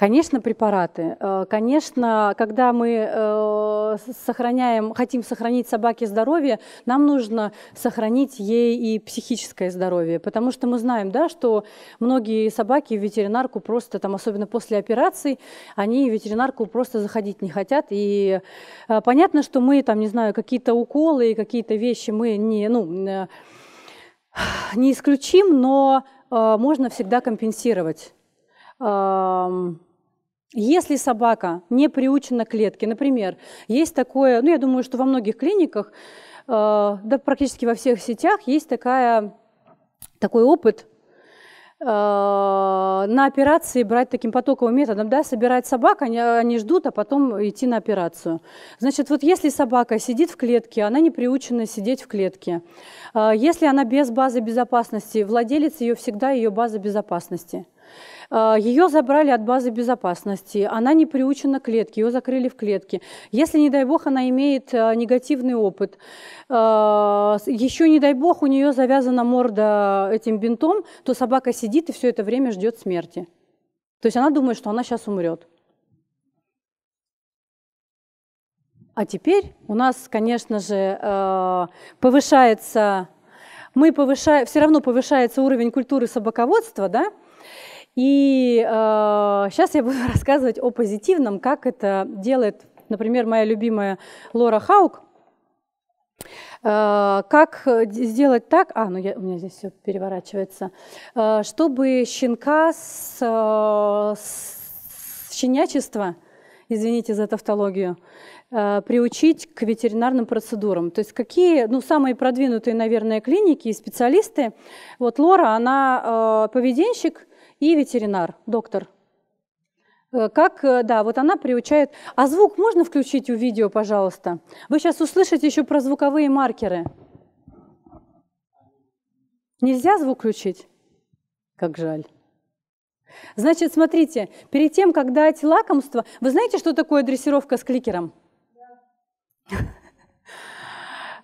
Конечно, препараты. Э, конечно, когда мы э, сохраняем, хотим сохранить собаке здоровье, нам нужно сохранить ей и психическое здоровье, потому что мы знаем, да, что многие собаки в ветеринарку просто, там, особенно после операций, они в ветеринарку просто заходить не хотят. И э, понятно, что мы, там, не знаю, какие-то уколы, и какие-то вещи мы не, ну, не исключим, но можно всегда компенсировать. Если собака не приучена к клетке, например, есть такое, ну я думаю, что во многих клиниках, э, да практически во всех сетях есть такая, такой опыт э, на операции брать таким потоковым методом, да, собирать собак, они, они ждут, а потом идти на операцию. Значит, вот если собака сидит в клетке, она не приучена сидеть в клетке. Э, если она без базы безопасности, владелец ее всегда ее база безопасности – а, ее забрали от базы безопасности, она не приучена к клетке, ее закрыли в клетке. Если, не дай бог, она имеет а, негативный опыт, а, еще, не дай бог, у нее завязана морда этим бинтом, то собака сидит и все это время ждет смерти. То есть она думает, что она сейчас умрет. А теперь у нас, конечно же, повышается, мы повышаем, все равно повышается уровень культуры собаководства, да, и э, сейчас я буду рассказывать о позитивном, как это делает, например, моя любимая Лора Хаук. Э, как э, сделать так, а, ну я, у меня здесь все переворачивается, э, чтобы щенка с, с щенячества, извините за тавтологию, приучить к ветеринарным процедурам. То есть какие, ну, самые продвинутые, наверное, клиники и специалисты. Вот Лора, она поведенщик, и ветеринар, доктор. Э, как, э, да, вот она приучает. А звук можно включить у видео, пожалуйста? Вы сейчас услышите еще про звуковые маркеры. Нельзя звук включить? Как жаль. Значит, смотрите, перед тем, как дать лакомство, вы знаете, что такое дрессировка с кликером? Да.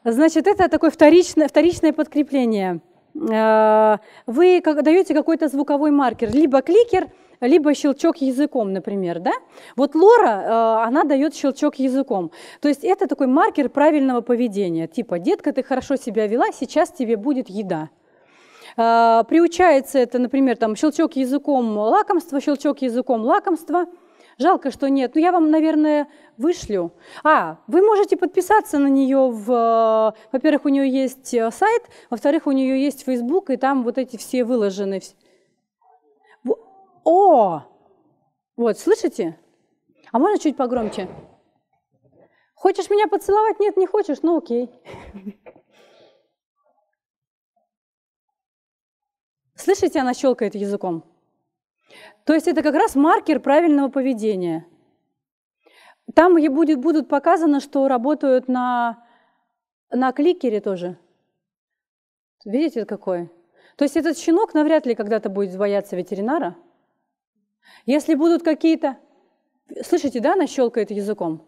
Значит, это такое вторичное, вторичное подкрепление – Э, вы даете какой-то звуковой маркер, либо кликер, либо щелчок языком, например. Да? Вот Лора, э, она дает щелчок языком. То есть это такой маркер правильного поведения. Типа, детка, ты хорошо себя вела, сейчас тебе будет еда. Э, приучается это, например, там, щелчок языком лакомство, щелчок языком лакомство – Жалко, что нет. Но ну, я вам, наверное, вышлю. А, вы можете подписаться на нее. В, э, во-первых, у нее есть э, сайт, во-вторых, у нее есть Facebook, и там вот эти все выложены. О! Вот, слышите? А можно чуть погромче? Хочешь меня поцеловать? Нет, не хочешь? Ну окей. Слышите, она щелкает языком. То есть это как раз маркер правильного поведения. Там будет, будут показано, что работают на, на кликере тоже. Видите, какой? То есть этот щенок навряд ли когда-то будет бояться ветеринара. Если будут какие-то... Слышите, да, она щелкает языком?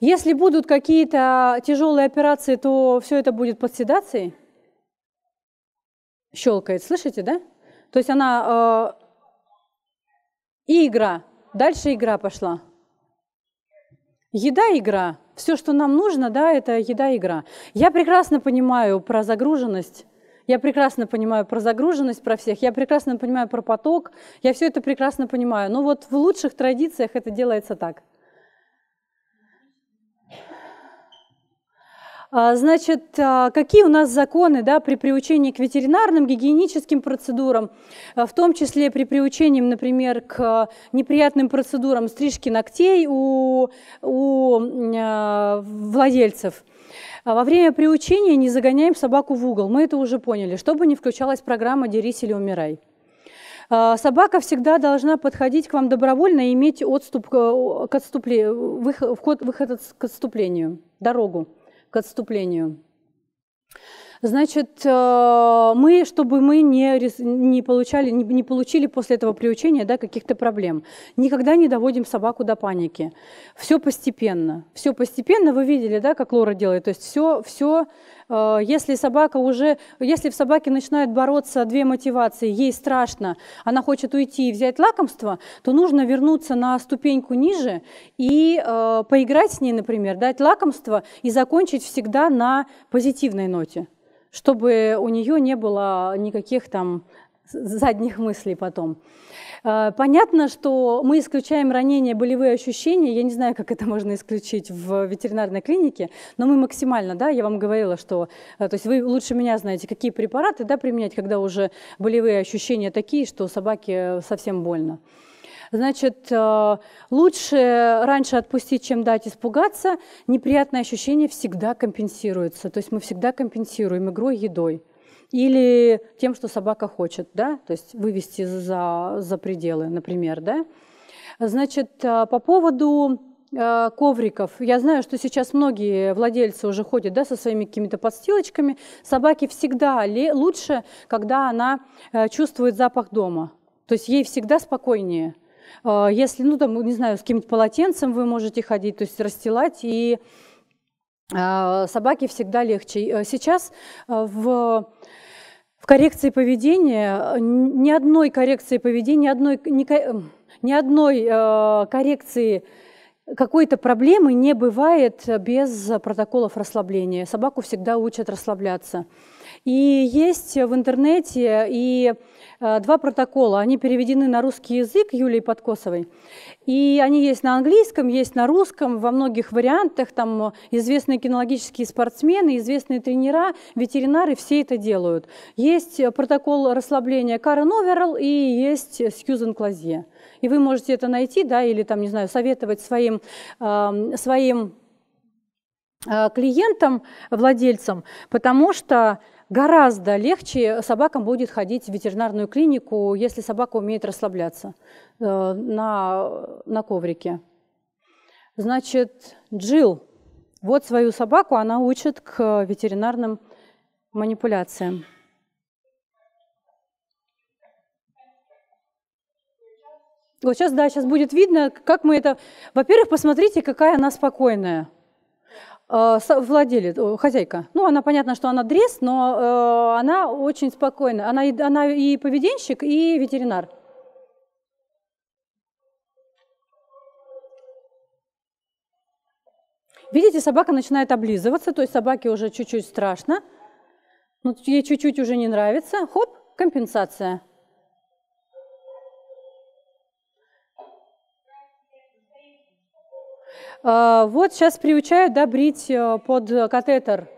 Если будут какие-то тяжелые операции, то все это будет под седацией. Щелкает, слышите, да? То есть она... Э, и игра. Дальше игра пошла. Еда, игра. Все, что нам нужно, да, это еда, игра. Я прекрасно понимаю про загруженность. Я прекрасно понимаю про загруженность, про всех. Я прекрасно понимаю про поток. Я все это прекрасно понимаю. Но вот в лучших традициях это делается так – А, значит, а, какие у нас законы да, при приучении к ветеринарным, гигиеническим процедурам, а, в том числе при приучении, например, к неприятным процедурам стрижки ногтей у, у владельцев? Во время приучения не загоняем собаку в угол, мы это уже поняли, чтобы не включалась программа «Дерись или умирай». Собака всегда должна подходить к вам добровольно и иметь отступ э, к отступлению, выход, выход к отступлению, дорогу к отступлению. Значит, э, мы, чтобы мы не, не, получали, не, не получили после этого приучения да, каких-то проблем, никогда не доводим собаку до паники. Все постепенно. Все постепенно. Вы видели, да, как Лора делает. То есть все, все Э, если собака уже, если в собаке начинают бороться две мотивации, ей страшно, она хочет уйти и взять лакомство, то нужно вернуться на ступеньку ниже и э, поиграть с ней, например, дать лакомство и закончить всегда на позитивной ноте, чтобы у нее не было никаких там задних мыслей потом. Э, понятно, что мы исключаем ранения, болевые ощущения. Я не знаю, как это можно исключить в ветеринарной клинике, но мы максимально, да, я вам говорила, что, э, то есть вы лучше меня знаете, какие препараты, да, применять, когда уже болевые ощущения такие, что собаке совсем больно. Значит, э, лучше раньше отпустить, чем дать испугаться. Неприятное ощущение всегда компенсируется, То есть мы всегда компенсируем игрой, едой или тем, что собака хочет, да, то есть вывести за, за пределы, например, да. Значит, э, по поводу э, ковриков. Я знаю, что сейчас многие владельцы уже ходят да, со своими какими-то подстилочками. Собаке всегда лучше, когда она э, чувствует запах дома. То есть ей всегда спокойнее. Если, ну, там, не знаю, с каким-то полотенцем вы можете ходить, то есть расстилать и а, собаке всегда легче. Э, сейчас э, в в коррекции поведения э, ни одной коррекции поведения, ни одной, ни, эм, ни одной э, коррекции какой-то проблемы не бывает без протоколов расслабления. Собаку всегда учат расслабляться. И есть в интернете и э, два протокола. Они переведены на русский язык Юлией Подкосовой. И они есть на английском, есть на русском, во многих вариантах. Там э, известные кинологические спортсмены, известные тренера, ветеринары, все это делают. Есть э, протокол расслабления Карен Оверл и есть Сьюзен Клазье. И вы можете это найти, да, или там, не знаю, советовать своим, эм, своим клиентам, владельцам, потому что Гораздо легче собакам будет ходить в ветеринарную клинику, если собака умеет расслабляться э, на, на коврике. Значит, Джил, вот свою собаку она учит к ветеринарным манипуляциям. Вот сейчас, да, сейчас будет видно, как мы это... Во-первых, посмотрите, какая она спокойная. Э, владелец, хозяйка. Ну, она, понятно, что она дресс, но э, она очень спокойна. Она, и, она и поведенщик, и ветеринар. Видите, собака начинает облизываться, то есть собаке уже чуть-чуть страшно. Ну, ей чуть-чуть уже не нравится. Хоп, компенсация. А, вот сейчас приучают да, брить э, под катетер.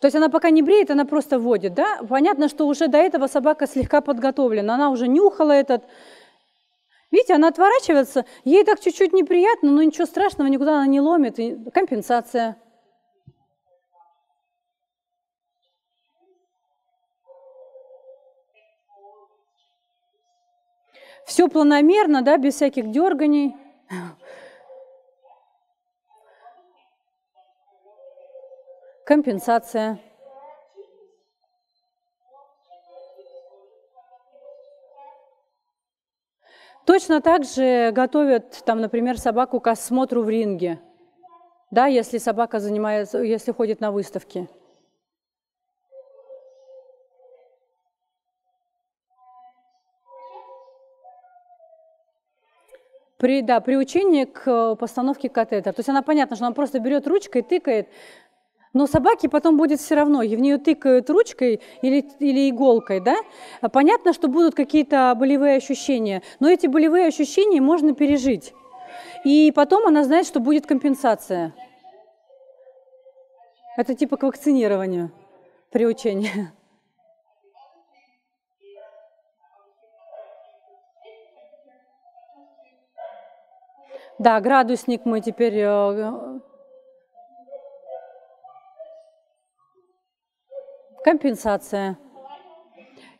То есть она пока не бреет, она просто водит, да? Понятно, что уже до этого собака слегка подготовлена, она уже нюхала этот. Видите, она отворачивается, ей так чуть-чуть неприятно, но ничего страшного, никуда она не ломит, компенсация. все планомерно, да, без всяких дерганий. Компенсация. Точно так же готовят, там, например, собаку к осмотру в ринге, да, если собака занимается, если ходит на выставки. При, да, приучение к э, постановке катетера. То есть она понятно, что она просто берет ручкой и тыкает, но собаке потом будет все равно, и в нее тыкают ручкой или, или иголкой, да? А понятно, что будут какие-то болевые ощущения, но эти болевые ощущения можно пережить. И потом она знает, что будет компенсация. Это типа к вакцинированию приучение. Да, градусник мы теперь... Э, компенсация.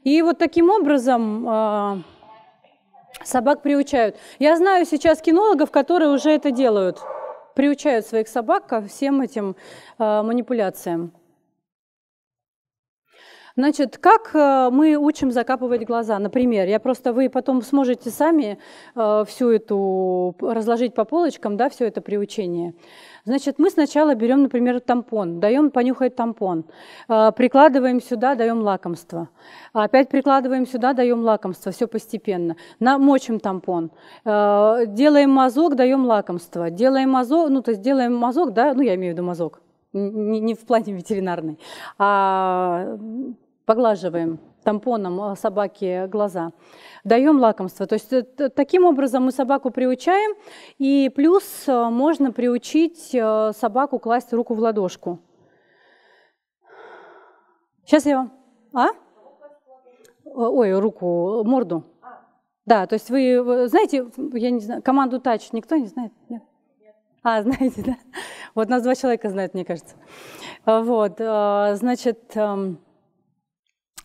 И вот таким образом э, собак приучают. Я знаю сейчас кинологов, которые уже это делают. Приучают своих собак ко всем этим э, манипуляциям. Значит, как э, мы учим закапывать глаза? Например, я просто вы потом сможете сами э, всю эту разложить по полочкам, да, все это приучение. Значит, мы сначала берем, например, тампон, даем понюхать тампон, э, прикладываем сюда, даем лакомство, опять прикладываем сюда, даем лакомство, все постепенно. Намочим тампон, делаем мазок, даем лакомство, делаем мазок, ну то есть делаем мазок, да, ну я имею в виду мазок, не, не в плане ветеринарной, а поглаживаем тампоном а, собаки глаза, даем лакомство. То есть э, таким образом мы собаку приучаем, и плюс э, можно приучить э, собаку класть руку в ладошку. Сейчас я вам... А? Ой, руку, морду. А. Да, то есть вы знаете, я не знаю, команду тач никто не знает? Нет? А, знаете, да? Вот нас два человека знают, мне кажется. А, вот, а, значит, эм,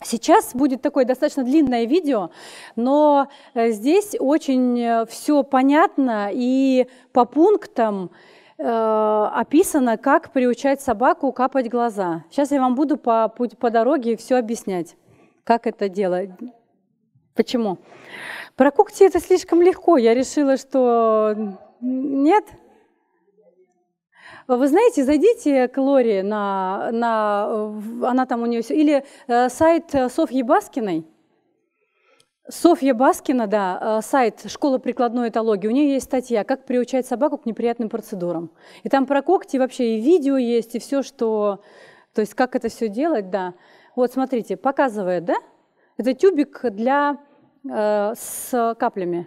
Сейчас будет такое достаточно длинное видео, но э, здесь очень э, все понятно и по пунктам э, описано, как приучать собаку капать глаза. Сейчас я вам буду по, по дороге все объяснять, как это делать. Почему? Про когти это слишком легко. Я решила, что нет. А вы знаете, зайдите к Лоре на, на она там у нее все, или э, сайт э, Софьи Баскиной. Софья Баскина, да, э, сайт «Школа прикладной этологии», у нее есть статья «Как приучать собаку к неприятным процедурам». И там про когти вообще и видео есть, и все, что... То есть как это все делать, да. Вот смотрите, показывает, да? Это тюбик для, э, с каплями.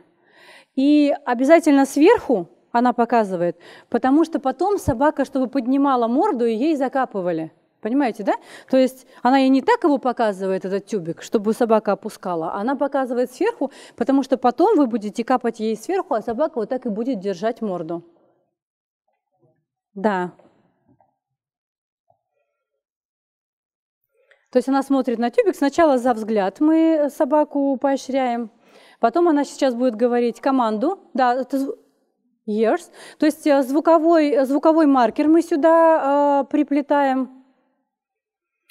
И обязательно сверху она показывает. Потому что потом собака, чтобы поднимала морду, ей закапывали. Понимаете, да? То есть она и не так его показывает, этот тюбик, чтобы собака опускала. Она показывает сверху, потому что потом вы будете капать ей сверху, а собака вот так и будет держать морду. Да. То есть она смотрит на тюбик. Сначала за взгляд мы собаку поощряем. Потом она сейчас будет говорить команду. Да, это years. То есть э, звуковой, э, звуковой маркер мы сюда э, приплетаем,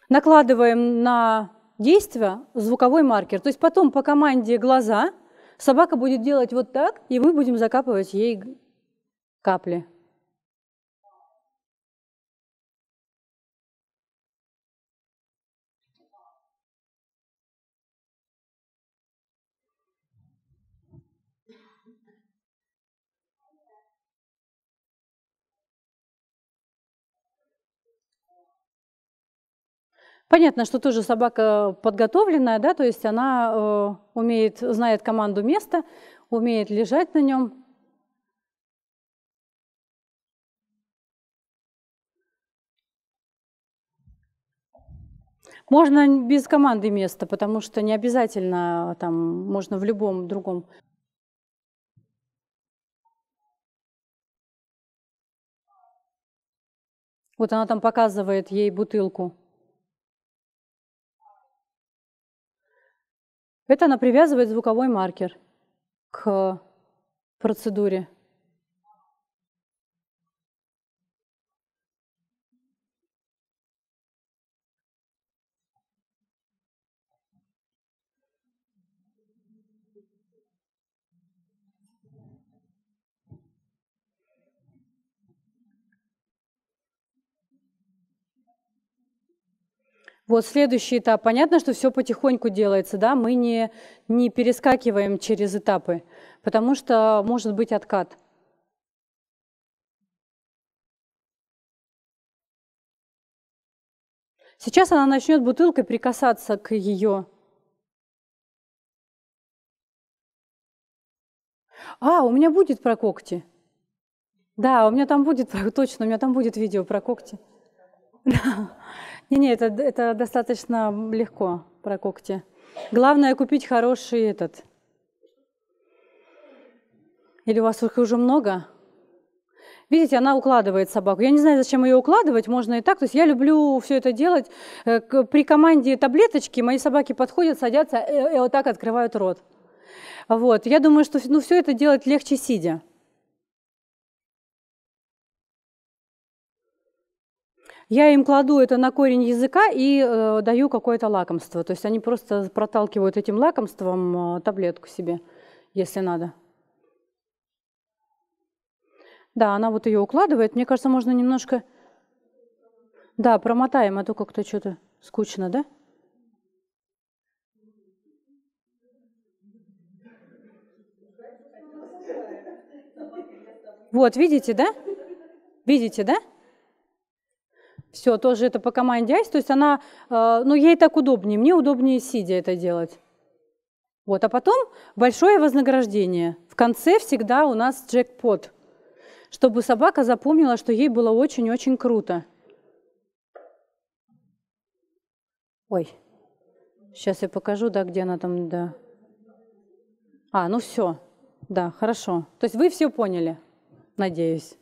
накладываем на действие звуковой маркер. То есть потом по команде «глаза» собака будет делать вот так, и мы будем закапывать ей капли. Понятно, что тоже собака подготовленная, да, то есть она э, умеет, знает команду места, умеет лежать на нем. Можно без команды места, потому что не обязательно там можно в любом другом. Вот она там показывает ей бутылку. Это она привязывает звуковой маркер к процедуре. Вот следующий этап. Понятно, что все потихоньку делается, да, мы не, не перескакиваем через этапы, потому что может быть откат. Сейчас она начнет бутылкой прикасаться к ее. А, у меня будет про когти. Да, у меня там будет, точно, у меня там будет видео про когти. Не-не, это, это достаточно легко про когти. Главное купить хороший этот. Или у вас их уже много? Видите, она укладывает собаку. Я не знаю, зачем ее укладывать, можно и так. То есть я люблю все это делать. Э, при команде таблеточки мои собаки подходят, садятся и э, э, вот так открывают рот. Вот. Я думаю, что ну, все это делать легче сидя. Я им кладу это на корень языка и э, даю какое-то лакомство. То есть они просто проталкивают этим лакомством э, таблетку себе, если надо. Да, она вот ее укладывает. Мне кажется, можно немножко... Да, промотаем, а то как-то что-то скучно, да? Вот, видите, да? Видите, да? Все, тоже это по команде айс. То есть она, э, ну, ей так удобнее, мне удобнее сидя это делать. Вот, а потом большое вознаграждение. В конце всегда у нас джекпот, чтобы собака запомнила, что ей было очень-очень круто. Ой, сейчас я покажу, да, где она там, да. А, ну все, да, хорошо. То есть вы все поняли, надеюсь.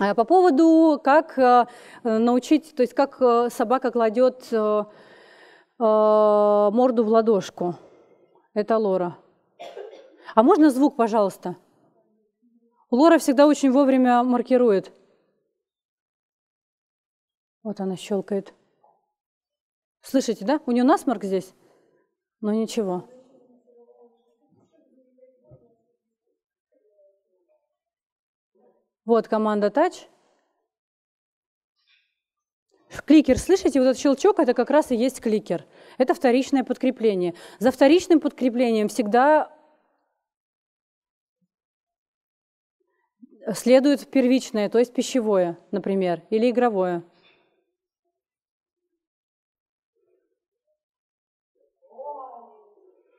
Э, по поводу, как э, э, научить, то есть как собака кладет морду в ладошку. Это Лора. А можно звук, пожалуйста? Лора всегда очень вовремя маркирует. Вот она щелкает. Слышите, да? У нее насморк здесь, но ничего. Вот команда Touch. Кликер, слышите, вот этот щелчок, это как раз и есть кликер. Это вторичное подкрепление. За вторичным подкреплением всегда следует первичное, то есть пищевое, например, или игровое.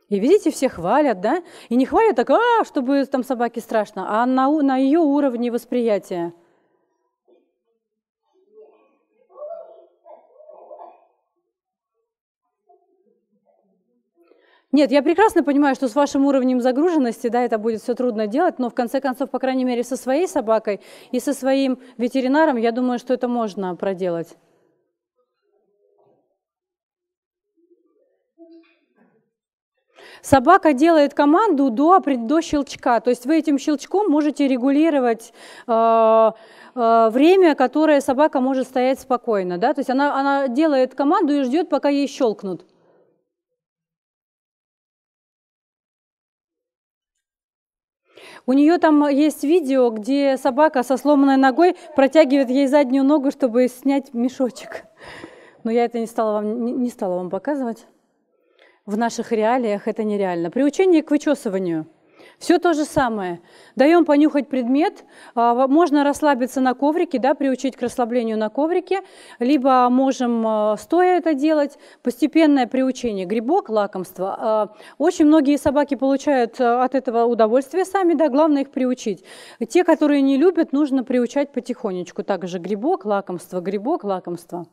И видите, все хвалят, да? И не хвалят так, а, чтобы там собаке страшно, а на, на ее уровне восприятия. Нет, я прекрасно понимаю, что с вашим уровнем загруженности, да, это будет все трудно делать, но в конце концов, по крайней мере, со своей собакой и со своим ветеринаром, я думаю, что это можно проделать. Собака делает команду до, до щелчка, то есть вы этим щелчком можете регулировать э, э, время, которое собака может стоять спокойно. Да? То есть она, она делает команду и ждет, пока ей щелкнут. У нее там есть видео, где собака со сломанной ногой протягивает ей заднюю ногу, чтобы снять мешочек. Но я это не стала вам, не стала вам показывать в наших реалиях это нереально. Приучение к вычесыванию – все то же самое. Даем понюхать предмет, а, можно расслабиться на коврике, да, приучить к расслаблению на коврике, либо можем а, стоя это делать. Постепенное приучение. Грибок, лакомство. А, очень многие собаки получают от этого удовольствие сами, да, главное их приучить. Те, которые не любят, нужно приучать потихонечку. Также грибок, лакомство, грибок, лакомство.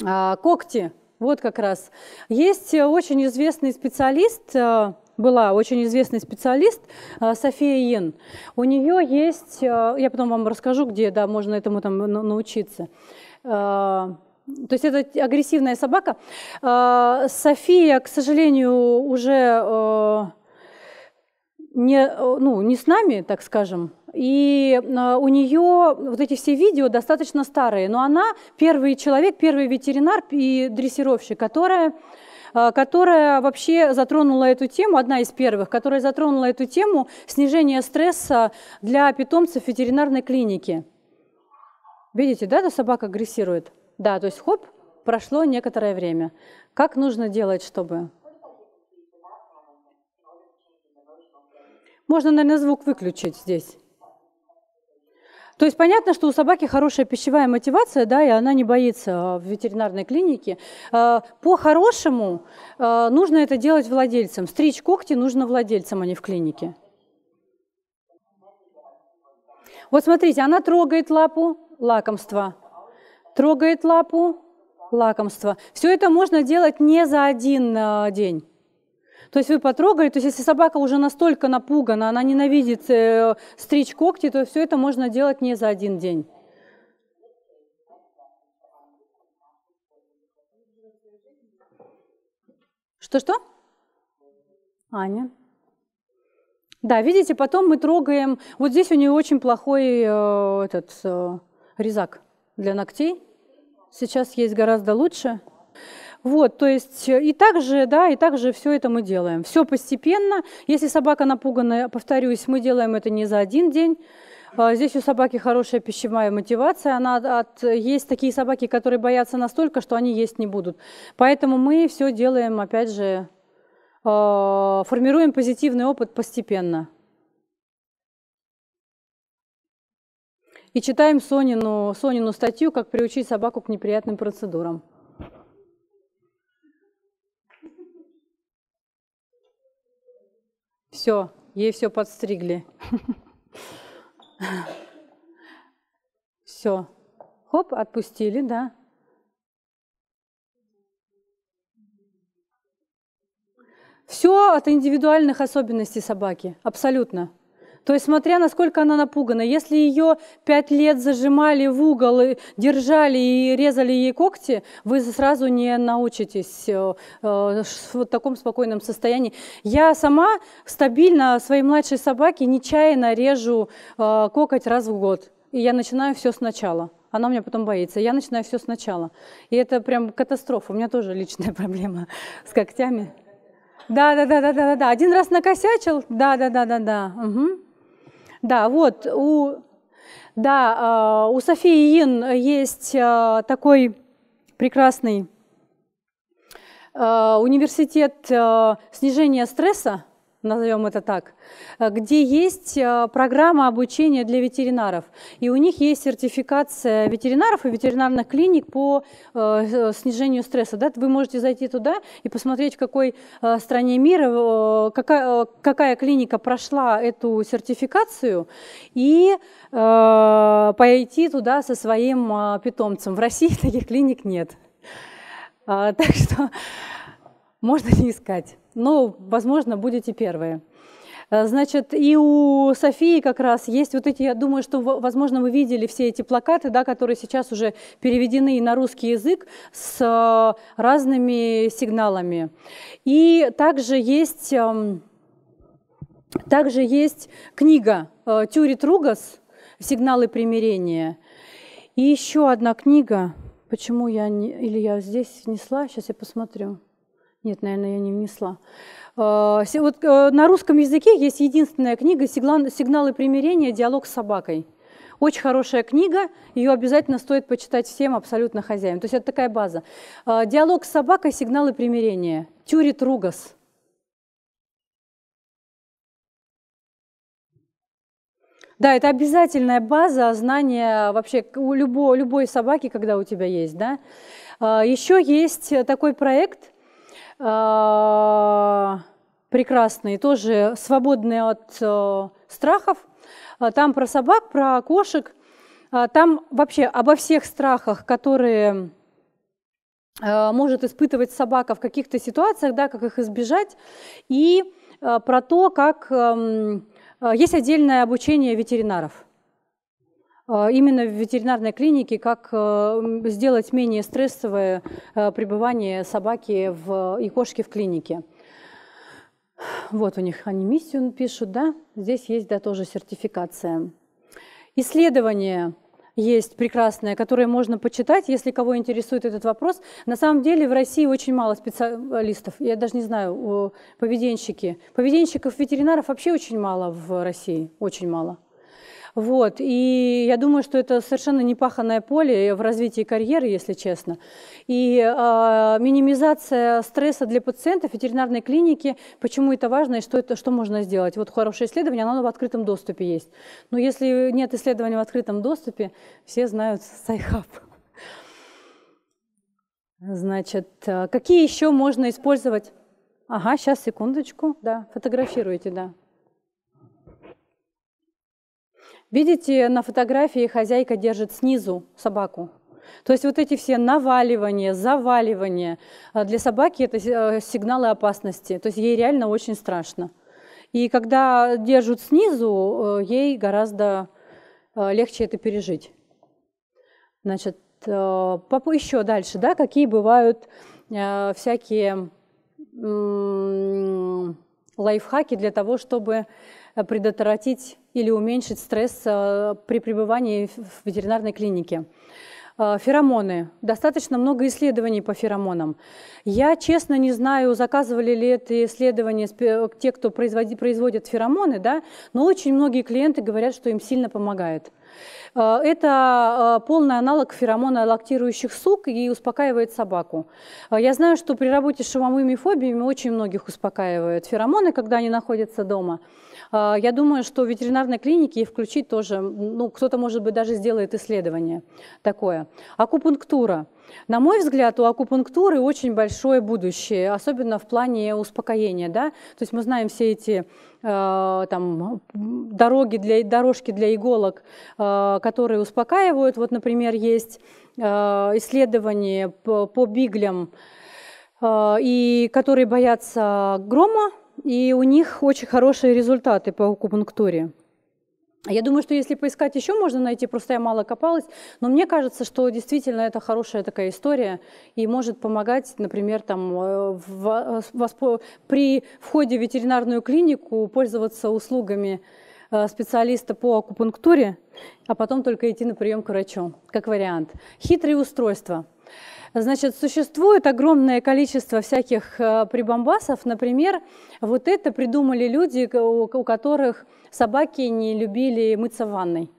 Когти. Вот как раз. Есть э, очень известный специалист, э, была очень известный специалист э, София Йен. У нее есть, я потом вам расскажу, где да, можно этому там научиться. То есть это агрессивная собака. София, к сожалению, уже не, э, ну, не с нами, так скажем. И э, у нее вот эти все видео достаточно старые, но она первый человек, первый ветеринар и дрессировщик, которая э, которая вообще затронула эту тему, одна из первых, которая затронула эту тему снижения стресса для питомцев ветеринарной клиники. Видите, да, эта собака агрессирует? Да, то есть хоп, прошло некоторое время. Как нужно делать, чтобы Можно, наверное, звук выключить здесь. То есть понятно, что у собаки хорошая пищевая мотивация, да, и она не боится а, в ветеринарной клинике. А, по-хорошему а, нужно это делать владельцам. Стричь когти нужно владельцам, а не в клинике. Вот смотрите, она трогает лапу, лакомство. Трогает лапу, лакомство. Все это можно делать не за один день. То есть вы потрогали, то есть если собака уже настолько напугана, она ненавидит э, стричь когти, то все это можно делать не за один день. Что-что? Аня. Да, видите, потом мы трогаем. Вот здесь у нее очень плохой э, этот э, резак для ногтей. Сейчас есть гораздо лучше. Вот, то есть э, и также, да, и также все это мы делаем. Все постепенно. Если собака напуганная, повторюсь, мы делаем это не за один день. А, здесь у собаки хорошая пищевая мотивация. Она от... Есть такие собаки, которые боятся настолько, что они есть не будут. Поэтому мы все делаем, опять же, а, формируем позитивный опыт постепенно. И читаем Сонину, Сонину статью «Как приучить собаку к неприятным процедурам». Все, ей все подстригли. Все. Хоп, отпустили, да. Все от индивидуальных особенностей собаки, абсолютно. То есть, смотря насколько она напугана, если ее пять лет зажимали в угол, и держали и резали ей когти, вы сразу не научитесь э, э, в таком спокойном состоянии. Я сама стабильно своей младшей собаке нечаянно режу э, кокоть раз в год. И я начинаю все сначала она меня потом боится. Я начинаю все сначала. И это прям катастрофа. У меня тоже личная проблема с когтями. Да, да, да, да, да, да. Один раз накосячил. Да, да, да, да, да. Угу. Да, вот у, да, а, у Софии Ин есть а, такой прекрасный а, университет снижения стресса, назовем это так, э, где есть э, программа обучения для ветеринаров. И у них есть сертификация ветеринаров и ветеринарных клиник по э, снижению стресса. Да? Вы можете зайти туда и посмотреть, в какой стране мира, какая, какая клиника прошла эту сертификацию, и пойти туда со своим питомцем. В России таких клиник нет. А, так что можно не искать но, ну, возможно, будете первые. Э, значит, и у Софии как раз есть вот эти, я думаю, что, возможно, вы видели все эти плакаты, да, которые сейчас уже переведены на русский язык с э, разными сигналами. И также есть, эм, также есть книга э, Тюри Тругас «Сигналы примирения». И еще одна книга, почему я не, или я здесь внесла, сейчас я посмотрю. Нет, наверное, я не внесла. А, вот э, на русском языке есть единственная книга «Сигналы примирения. Диалог с собакой». Очень хорошая книга, ее обязательно стоит почитать всем абсолютно хозяевам. То есть это такая база. А, «Диалог с собакой. Сигналы примирения». Тюри Тругас. Да, это обязательная база знания вообще у любой, любой собаки, когда у тебя есть. Да? А, Еще есть такой проект – а, прекрасные, тоже свободные от э, страхов. А, там про собак, про кошек. А, там вообще обо всех страхах, которые э, может испытывать собака в каких-то ситуациях, да, как их избежать, и э, про то, как эм, есть отдельное обучение ветеринаров – а, именно в ветеринарной клинике, как э, сделать менее стрессовое э, пребывание собаки в, и кошки в клинике. Вот у них они миссию пишут, да, здесь есть, да, тоже сертификация. Исследование есть прекрасное, которое можно почитать, если кого интересует этот вопрос. На самом деле в России очень мало специалистов. Я даже не знаю, поведенщики. Поведенщиков-ветеринаров вообще очень мало в России, очень мало. Вот. И я думаю, что это совершенно непаханное поле в развитии карьеры, если честно. И э, минимизация стресса для пациентов ветеринарной клиники, почему это важно и что, это, что можно сделать. Вот хорошее исследование, оно в открытом доступе есть. Но если нет исследования в открытом доступе, все знают Сайхаб. Значит, а, какие еще можно использовать? Ага, сейчас, секундочку, да, фотографируйте, да. Видите, на фотографии хозяйка держит снизу собаку. То есть вот эти все наваливания, заваливания а, для собаки это э, сигналы опасности. То есть ей реально очень страшно. И когда держат снизу, э, ей гораздо э, легче это пережить. Значит, еще дальше, да, какие бывают всякие лайфхаки для того, чтобы Э, предотвратить или уменьшить стресс э, при пребывании в ветеринарной клинике. Э, феромоны. Достаточно много исследований по феромонам. Я, честно, не знаю, заказывали ли это исследования те, кто производит феромоны, да? но очень многие клиенты говорят, что им сильно помогает. Это полный аналог феромона лактирующих сук и успокаивает собаку. Я знаю, что при работе с шумовыми фобиями очень многих успокаивают феромоны, когда они находятся дома. А, я думаю, что в ветеринарной клинике их включить тоже, ну, кто-то, может быть, даже сделает исследование такое. Акупунктура. На мой взгляд, у акупунктуры очень большое будущее, особенно в плане успокоения. Да? То есть мы знаем все эти а, там, дороги для, дорожки для иголок, а, которые успокаивают. Вот, например, есть э, исследование по, по биглям, и которые боятся грома, и у них очень хорошие результаты по акупунктуре. Я думаю, что если поискать еще, можно найти, просто я мало копалась, но мне кажется, что действительно это хорошая такая история и может помогать, например, там, э, в, э, в, при входе в ветеринарную клинику пользоваться услугами э, специалиста по акупунктуре, а потом только идти на прием к врачу, как вариант. Хитрые устройства – Значит, существует огромное количество всяких э, прибамбасов. Например, вот это придумали люди, у которых собаки не любили мыться в ванной.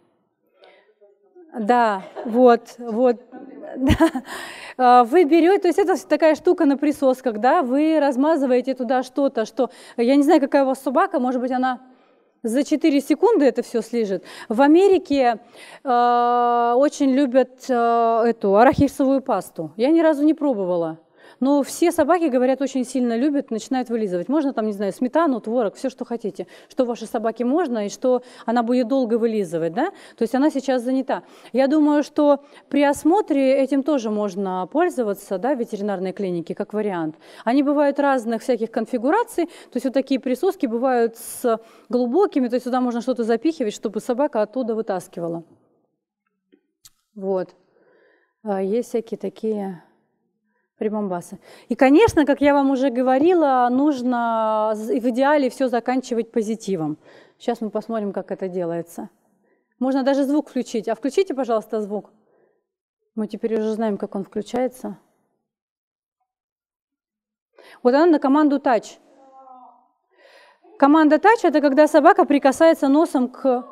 Да, вот, вот. Да. Э, вы берете, то есть это такая штука на присосках, да, вы размазываете туда что-то, что, я не знаю, какая у вас собака, может быть, она за 4 секунды это все слежит. В Америке э, очень любят э, эту арахисовую пасту. Я ни разу не пробовала. Но все собаки, говорят, очень сильно любят, начинают вылизывать. Можно там, не знаю, сметану, творог, все, что хотите. Что вашей собаке можно и что она будет долго вылизывать, да? То есть она сейчас занята. Я думаю, что при осмотре этим тоже можно пользоваться, да, ветеринарной клинике как вариант. Они бывают разных всяких конфигураций, то есть вот такие присоски бывают с глубокими, то есть сюда можно что-то запихивать, чтобы собака оттуда вытаскивала. Вот. А, есть всякие такие Прибамбасы. И, конечно, как я вам уже говорила, нужно в идеале все заканчивать позитивом. Сейчас мы посмотрим, как это делается. Можно даже звук включить. А включите, пожалуйста, звук. Мы теперь уже знаем, как он включается. Вот она на команду «Тач». Команда «Тач» — это когда собака прикасается носом к...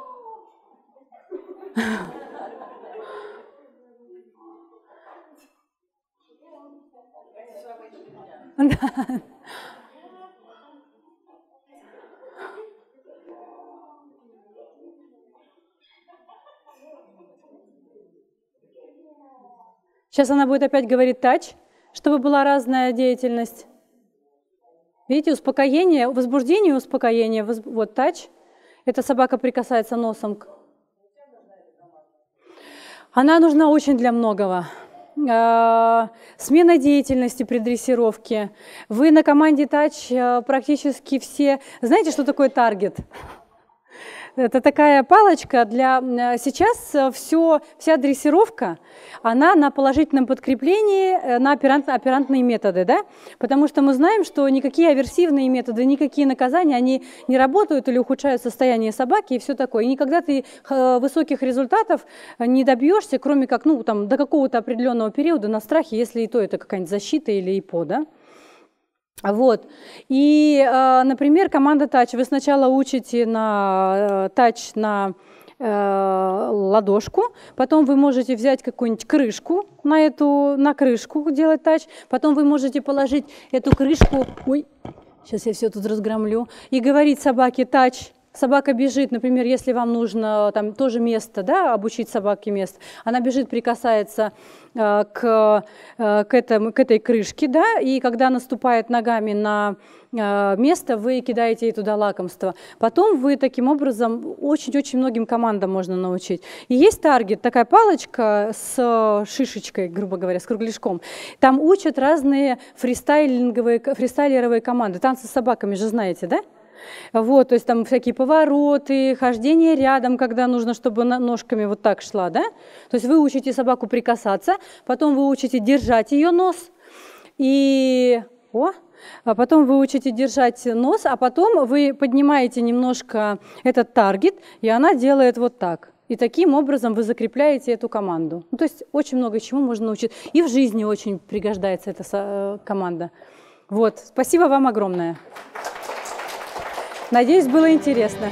Сейчас она будет опять говорить тач, чтобы была разная деятельность. Видите, успокоение, возбуждение и успокоение. Вот тач. Эта собака прикасается носом. к. Она нужна очень для многого. Э, смена деятельности при дрессировке. Вы на команде Touch э, практически все... Знаете, что такое таргет? Это такая палочка для... Э, сейчас э, все, вся дрессировка, она на положительном подкреплении э, на оперант, оперантные методы, да? Потому что мы знаем, что никакие аверсивные методы, никакие наказания, они не работают или ухудшают состояние собаки и все такое. И никогда ты высоких результатов не добьешься, кроме как, ну, там, до какого-то определенного периода на страхе, если и то это какая-нибудь защита или ИПО, да? Вот. И, э, например, команда тач. Вы сначала учите на э, тач на э, ладошку, потом вы можете взять какую-нибудь крышку на эту, на крышку делать тач, потом вы можете положить эту крышку, ой, сейчас я все тут разгромлю, и говорить собаке тач, собака бежит, например, если вам нужно э, там тоже место, да, обучить собаке место. она бежит, прикасается э, к, э, к, этому, к этой крышке, да, и когда наступает ногами на э, место, вы кидаете ей туда лакомство. Потом вы таким образом очень-очень многим командам можно научить. И есть таргет, такая палочка с шишечкой, грубо говоря, с кругляшком. Там учат разные фристайлинговые, фристайлеровые команды, танцы с собаками же знаете, да? Вот, то есть там всякие повороты, хождение рядом, когда нужно, чтобы ножками вот так шла, да? То есть вы учите собаку прикасаться, потом вы учите держать ее нос, и... О, а потом вы учите держать нос, а потом вы поднимаете немножко этот таргет, и она делает вот так. И таким образом вы закрепляете эту команду. Ну, то есть очень много чему можно научить. И в жизни очень пригождается эта э, команда. Вот. Спасибо вам огромное. Надеюсь, было интересно.